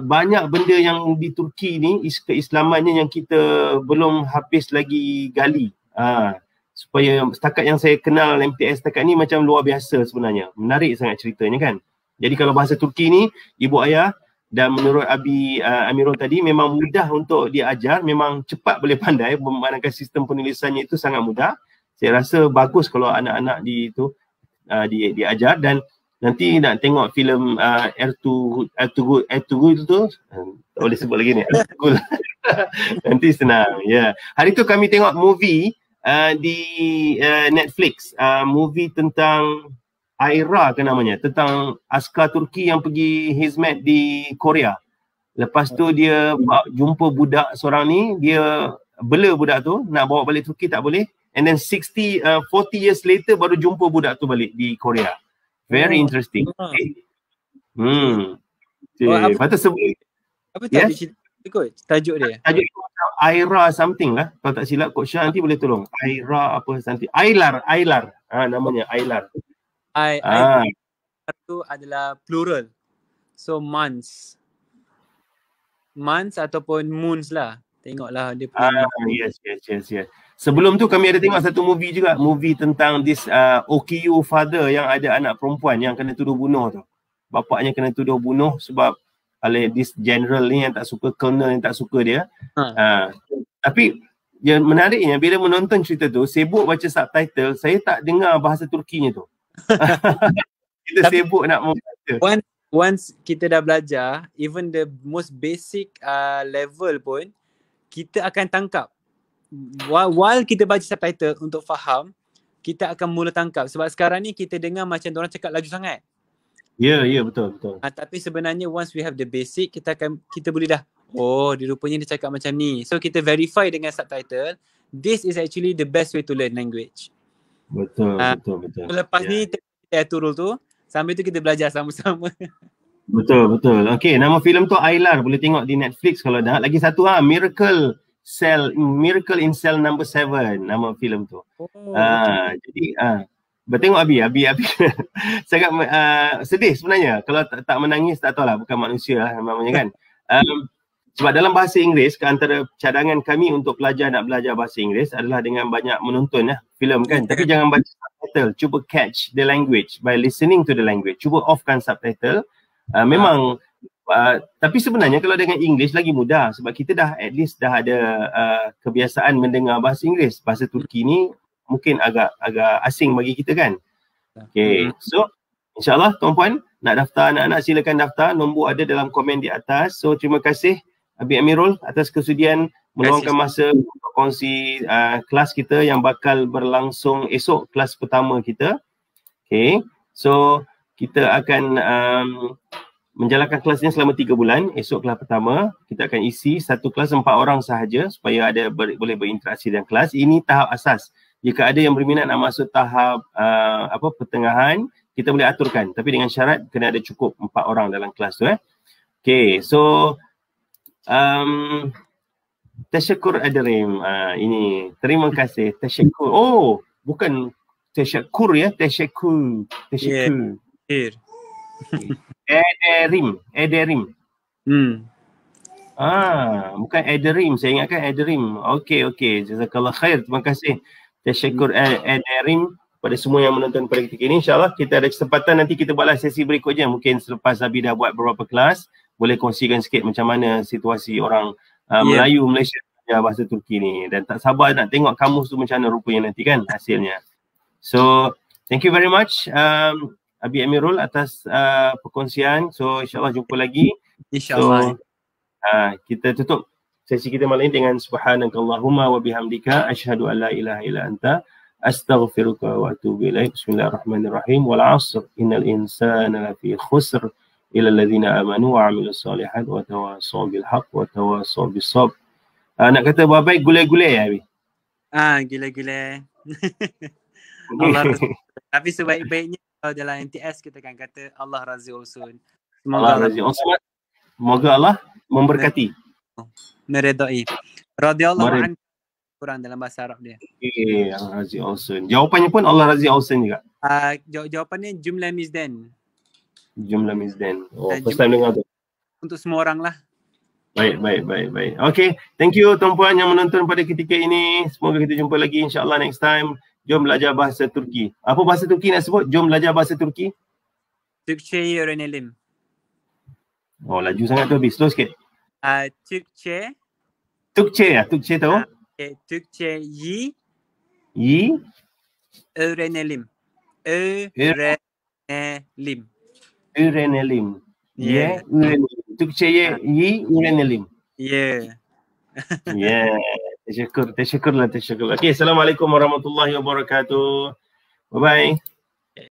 banyak benda yang di Turki ni is keislamannya yang kita belum habis lagi gali. Uh, supaya setakat yang saya kenal MTS setakat ni macam luar biasa sebenarnya. Menarik sangat ceritanya kan. Jadi kalau bahasa Turki ni ibu ayah dan menurut Abi uh, Amirul tadi memang mudah untuk diajar memang cepat boleh pandai memandangkan sistem penulisannya itu sangat mudah saya rasa bagus kalau anak-anak di itu uh, di diajar dan nanti nak tengok filem R2 R2 R2 itu boleh sebut lagi ni <laughs> nanti senang ya yeah. hari tu kami tengok movie uh, di uh, Netflix uh, movie tentang Aira ke namanya tentang askar Turki yang pergi hizmet di Korea. Lepas tu dia jumpa budak seorang ni, dia bela budak tu nak bawa balik Turki tak boleh. And then 60 uh, 40 years later baru jumpa budak tu balik di Korea. Very oh. interesting. Oh. Hmm. Oh, okay. apa, apa tajuk yes? tajuk dia? Tajuk Aira something lah. Kalau tak silap Coach Shah nanti boleh tolong. Aira apa nanti? Ailar, Ailar. Ha, namanya Ailar. I ah. I tu adalah plural. So months. Months ataupun moons lah. Tengoklah dia punya. Ah, yes, yes, yes, yes. Sebelum tu kami ada tengok satu movie juga. Movie tentang this uh, ah, OKU father yang ada anak perempuan yang kena tuduh bunuh tu. Bapaknya kena tuduh bunuh sebab oleh this general ni yang tak suka, colonel yang tak suka dia. Ha. Uh, tapi yang menariknya bila menonton cerita tu, sibuk baca subtitle, saya tak dengar bahasa Turkinya tu. Uh, <laughs> kita Tapi sibuk nak membaca. Once, once kita dah belajar, even the most basic uh, level pun, kita akan tangkap. While, while kita baca subtitle untuk faham, kita akan mula tangkap. Sebab sekarang ni kita dengar macam orang cakap laju sangat. Ya, yeah, ya yeah, betul betul. Ha, tapi sebenarnya once we have the basic kita akan kita boleh dah. Oh, dia rupanya dia cakap macam ni. So kita verify dengan subtitle. This is actually the best way to learn language. Betul, uh, betul, betul. Lepas yeah. ni kita turun tu, sambil tu kita belajar sama-sama. Betul, betul. Okey, nama filem tu Ailar boleh tengok di Netflix kalau dah. Lagi satu ah, ha, Miracle Cell Miracle in Cell number 7 nama filem tu. Oh, uh, jadi ah, uh, bertengok Abi, Abi Abi. <laughs> Sangat uh, sedih sebenarnya kalau tak, tak menangis tak tahu lah bukan manusia lah namanya kan. <laughs> Um, sebab dalam bahasa Inggeris, antara cadangan kami untuk pelajar nak belajar bahasa Inggeris adalah dengan banyak menonton ya, eh, film kan. Hmm. Tapi jangan baca subtitle. Cuba catch the language by listening to the language. Cuba offkan subtitle. Uh, memang, uh, tapi sebenarnya kalau dengan English lagi mudah sebab kita dah at least dah ada uh, kebiasaan mendengar bahasa Inggeris. Bahasa Turki ni mungkin agak agak asing bagi kita kan. Okay, hmm. so insyaAllah tuan-puan nak daftar anak-anak silakan daftar. Nombor ada dalam komen di atas. So terima kasih. Abi Amirul atas kesudian meluangkan masa untuk kongsi uh, kelas kita yang bakal berlangsung esok kelas pertama kita. Okay. So kita akan um, menjalankan kelasnya selama tiga bulan. Esok kelas pertama kita akan isi satu kelas empat orang sahaja supaya ada ber, boleh berinteraksi dengan kelas. Ini tahap asas. Jika ada yang berminat nak masuk tahap uh, apa pertengahan, kita boleh aturkan tapi dengan syarat kena ada cukup empat orang dalam kelas tu eh. Okay, so Um, tashakur adrim. Uh, ah, ini terima kasih. Tashakur. Oh, bukan tashakur ya. Tashakur. Tashakur. Yeah. Ederim. Ederim. Hmm. Ah, bukan Ederim. Saya ingatkan Ederim. Okey, okey. Jazakallah khair. Terima kasih. Tashakur Ederim pada semua yang menonton pada ketika ini. InsyaAllah kita ada kesempatan nanti kita buatlah sesi berikutnya. Mungkin selepas Abi dah buat beberapa kelas boleh kongsikan sikit macam mana situasi orang uh, yeah. Melayu Malaysia belajar bahasa Turki ni dan tak sabar nak tengok kamu tu macam mana rupanya nanti kan hasilnya. So thank you very much um, Abi Amirul atas uh, perkongsian. So insyaAllah jumpa lagi. InsyaAllah. So, uh, kita tutup sesi kita malam ini dengan subhanakallahumma wa bihamdika asyhadu alla ilaha illa anta astaghfiruka wa atubu ilaik. Bismillahirrahmanirrahim. Wal 'asr innal insana lafi khusr. إلى الذين آمنوا وعملوا الصالحات وتواصوا بالحق وتواصوا بالصبر آه ah, nak kata buat baik gulai-gulai ya Abi? Ah, gulai-gulai. <laughs> Allah Tapi sebaik-baiknya kalau dalam NTS kita akan kata Allah Razi Usun. Allah Razi Usun. Semoga Allah memberkati. Meredai. Radiyallahu anhu. kurang dalam bahasa Arab dia. Okay, eh, Allah Razi Usun. Jawapannya pun Allah Razi Usun juga. Ah, uh, jawapannya jumlah mizdan. Jumlah Miss Dan. Oh, Dan first time dengar tu. Untuk semua orang lah. Baik, baik, baik, baik. Okay, thank you tuan-puan yang menonton pada ketika ini. Semoga kita jumpa lagi insyaAllah next time. Jom belajar bahasa Turki. Apa bahasa Turki nak sebut? Jom belajar bahasa Turki. Türkçe öğrenelim. Oh, laju sangat tu habis. Slow sikit. Uh, Türkçe. Türkçe ya? Türkçe tu? Uh, Türkçe yi. Yi. Öğrenelim. Öğrenelim. Öğren- Irenelim. Ye yeah. Irenelim. Türkçeye yi Irenelim. Ye. Ye. Teşekkür, teşekkürler, teşekkürler. Okay, selamun aleyküm ve rahmetullahi ve berekatuhu. Bye bye.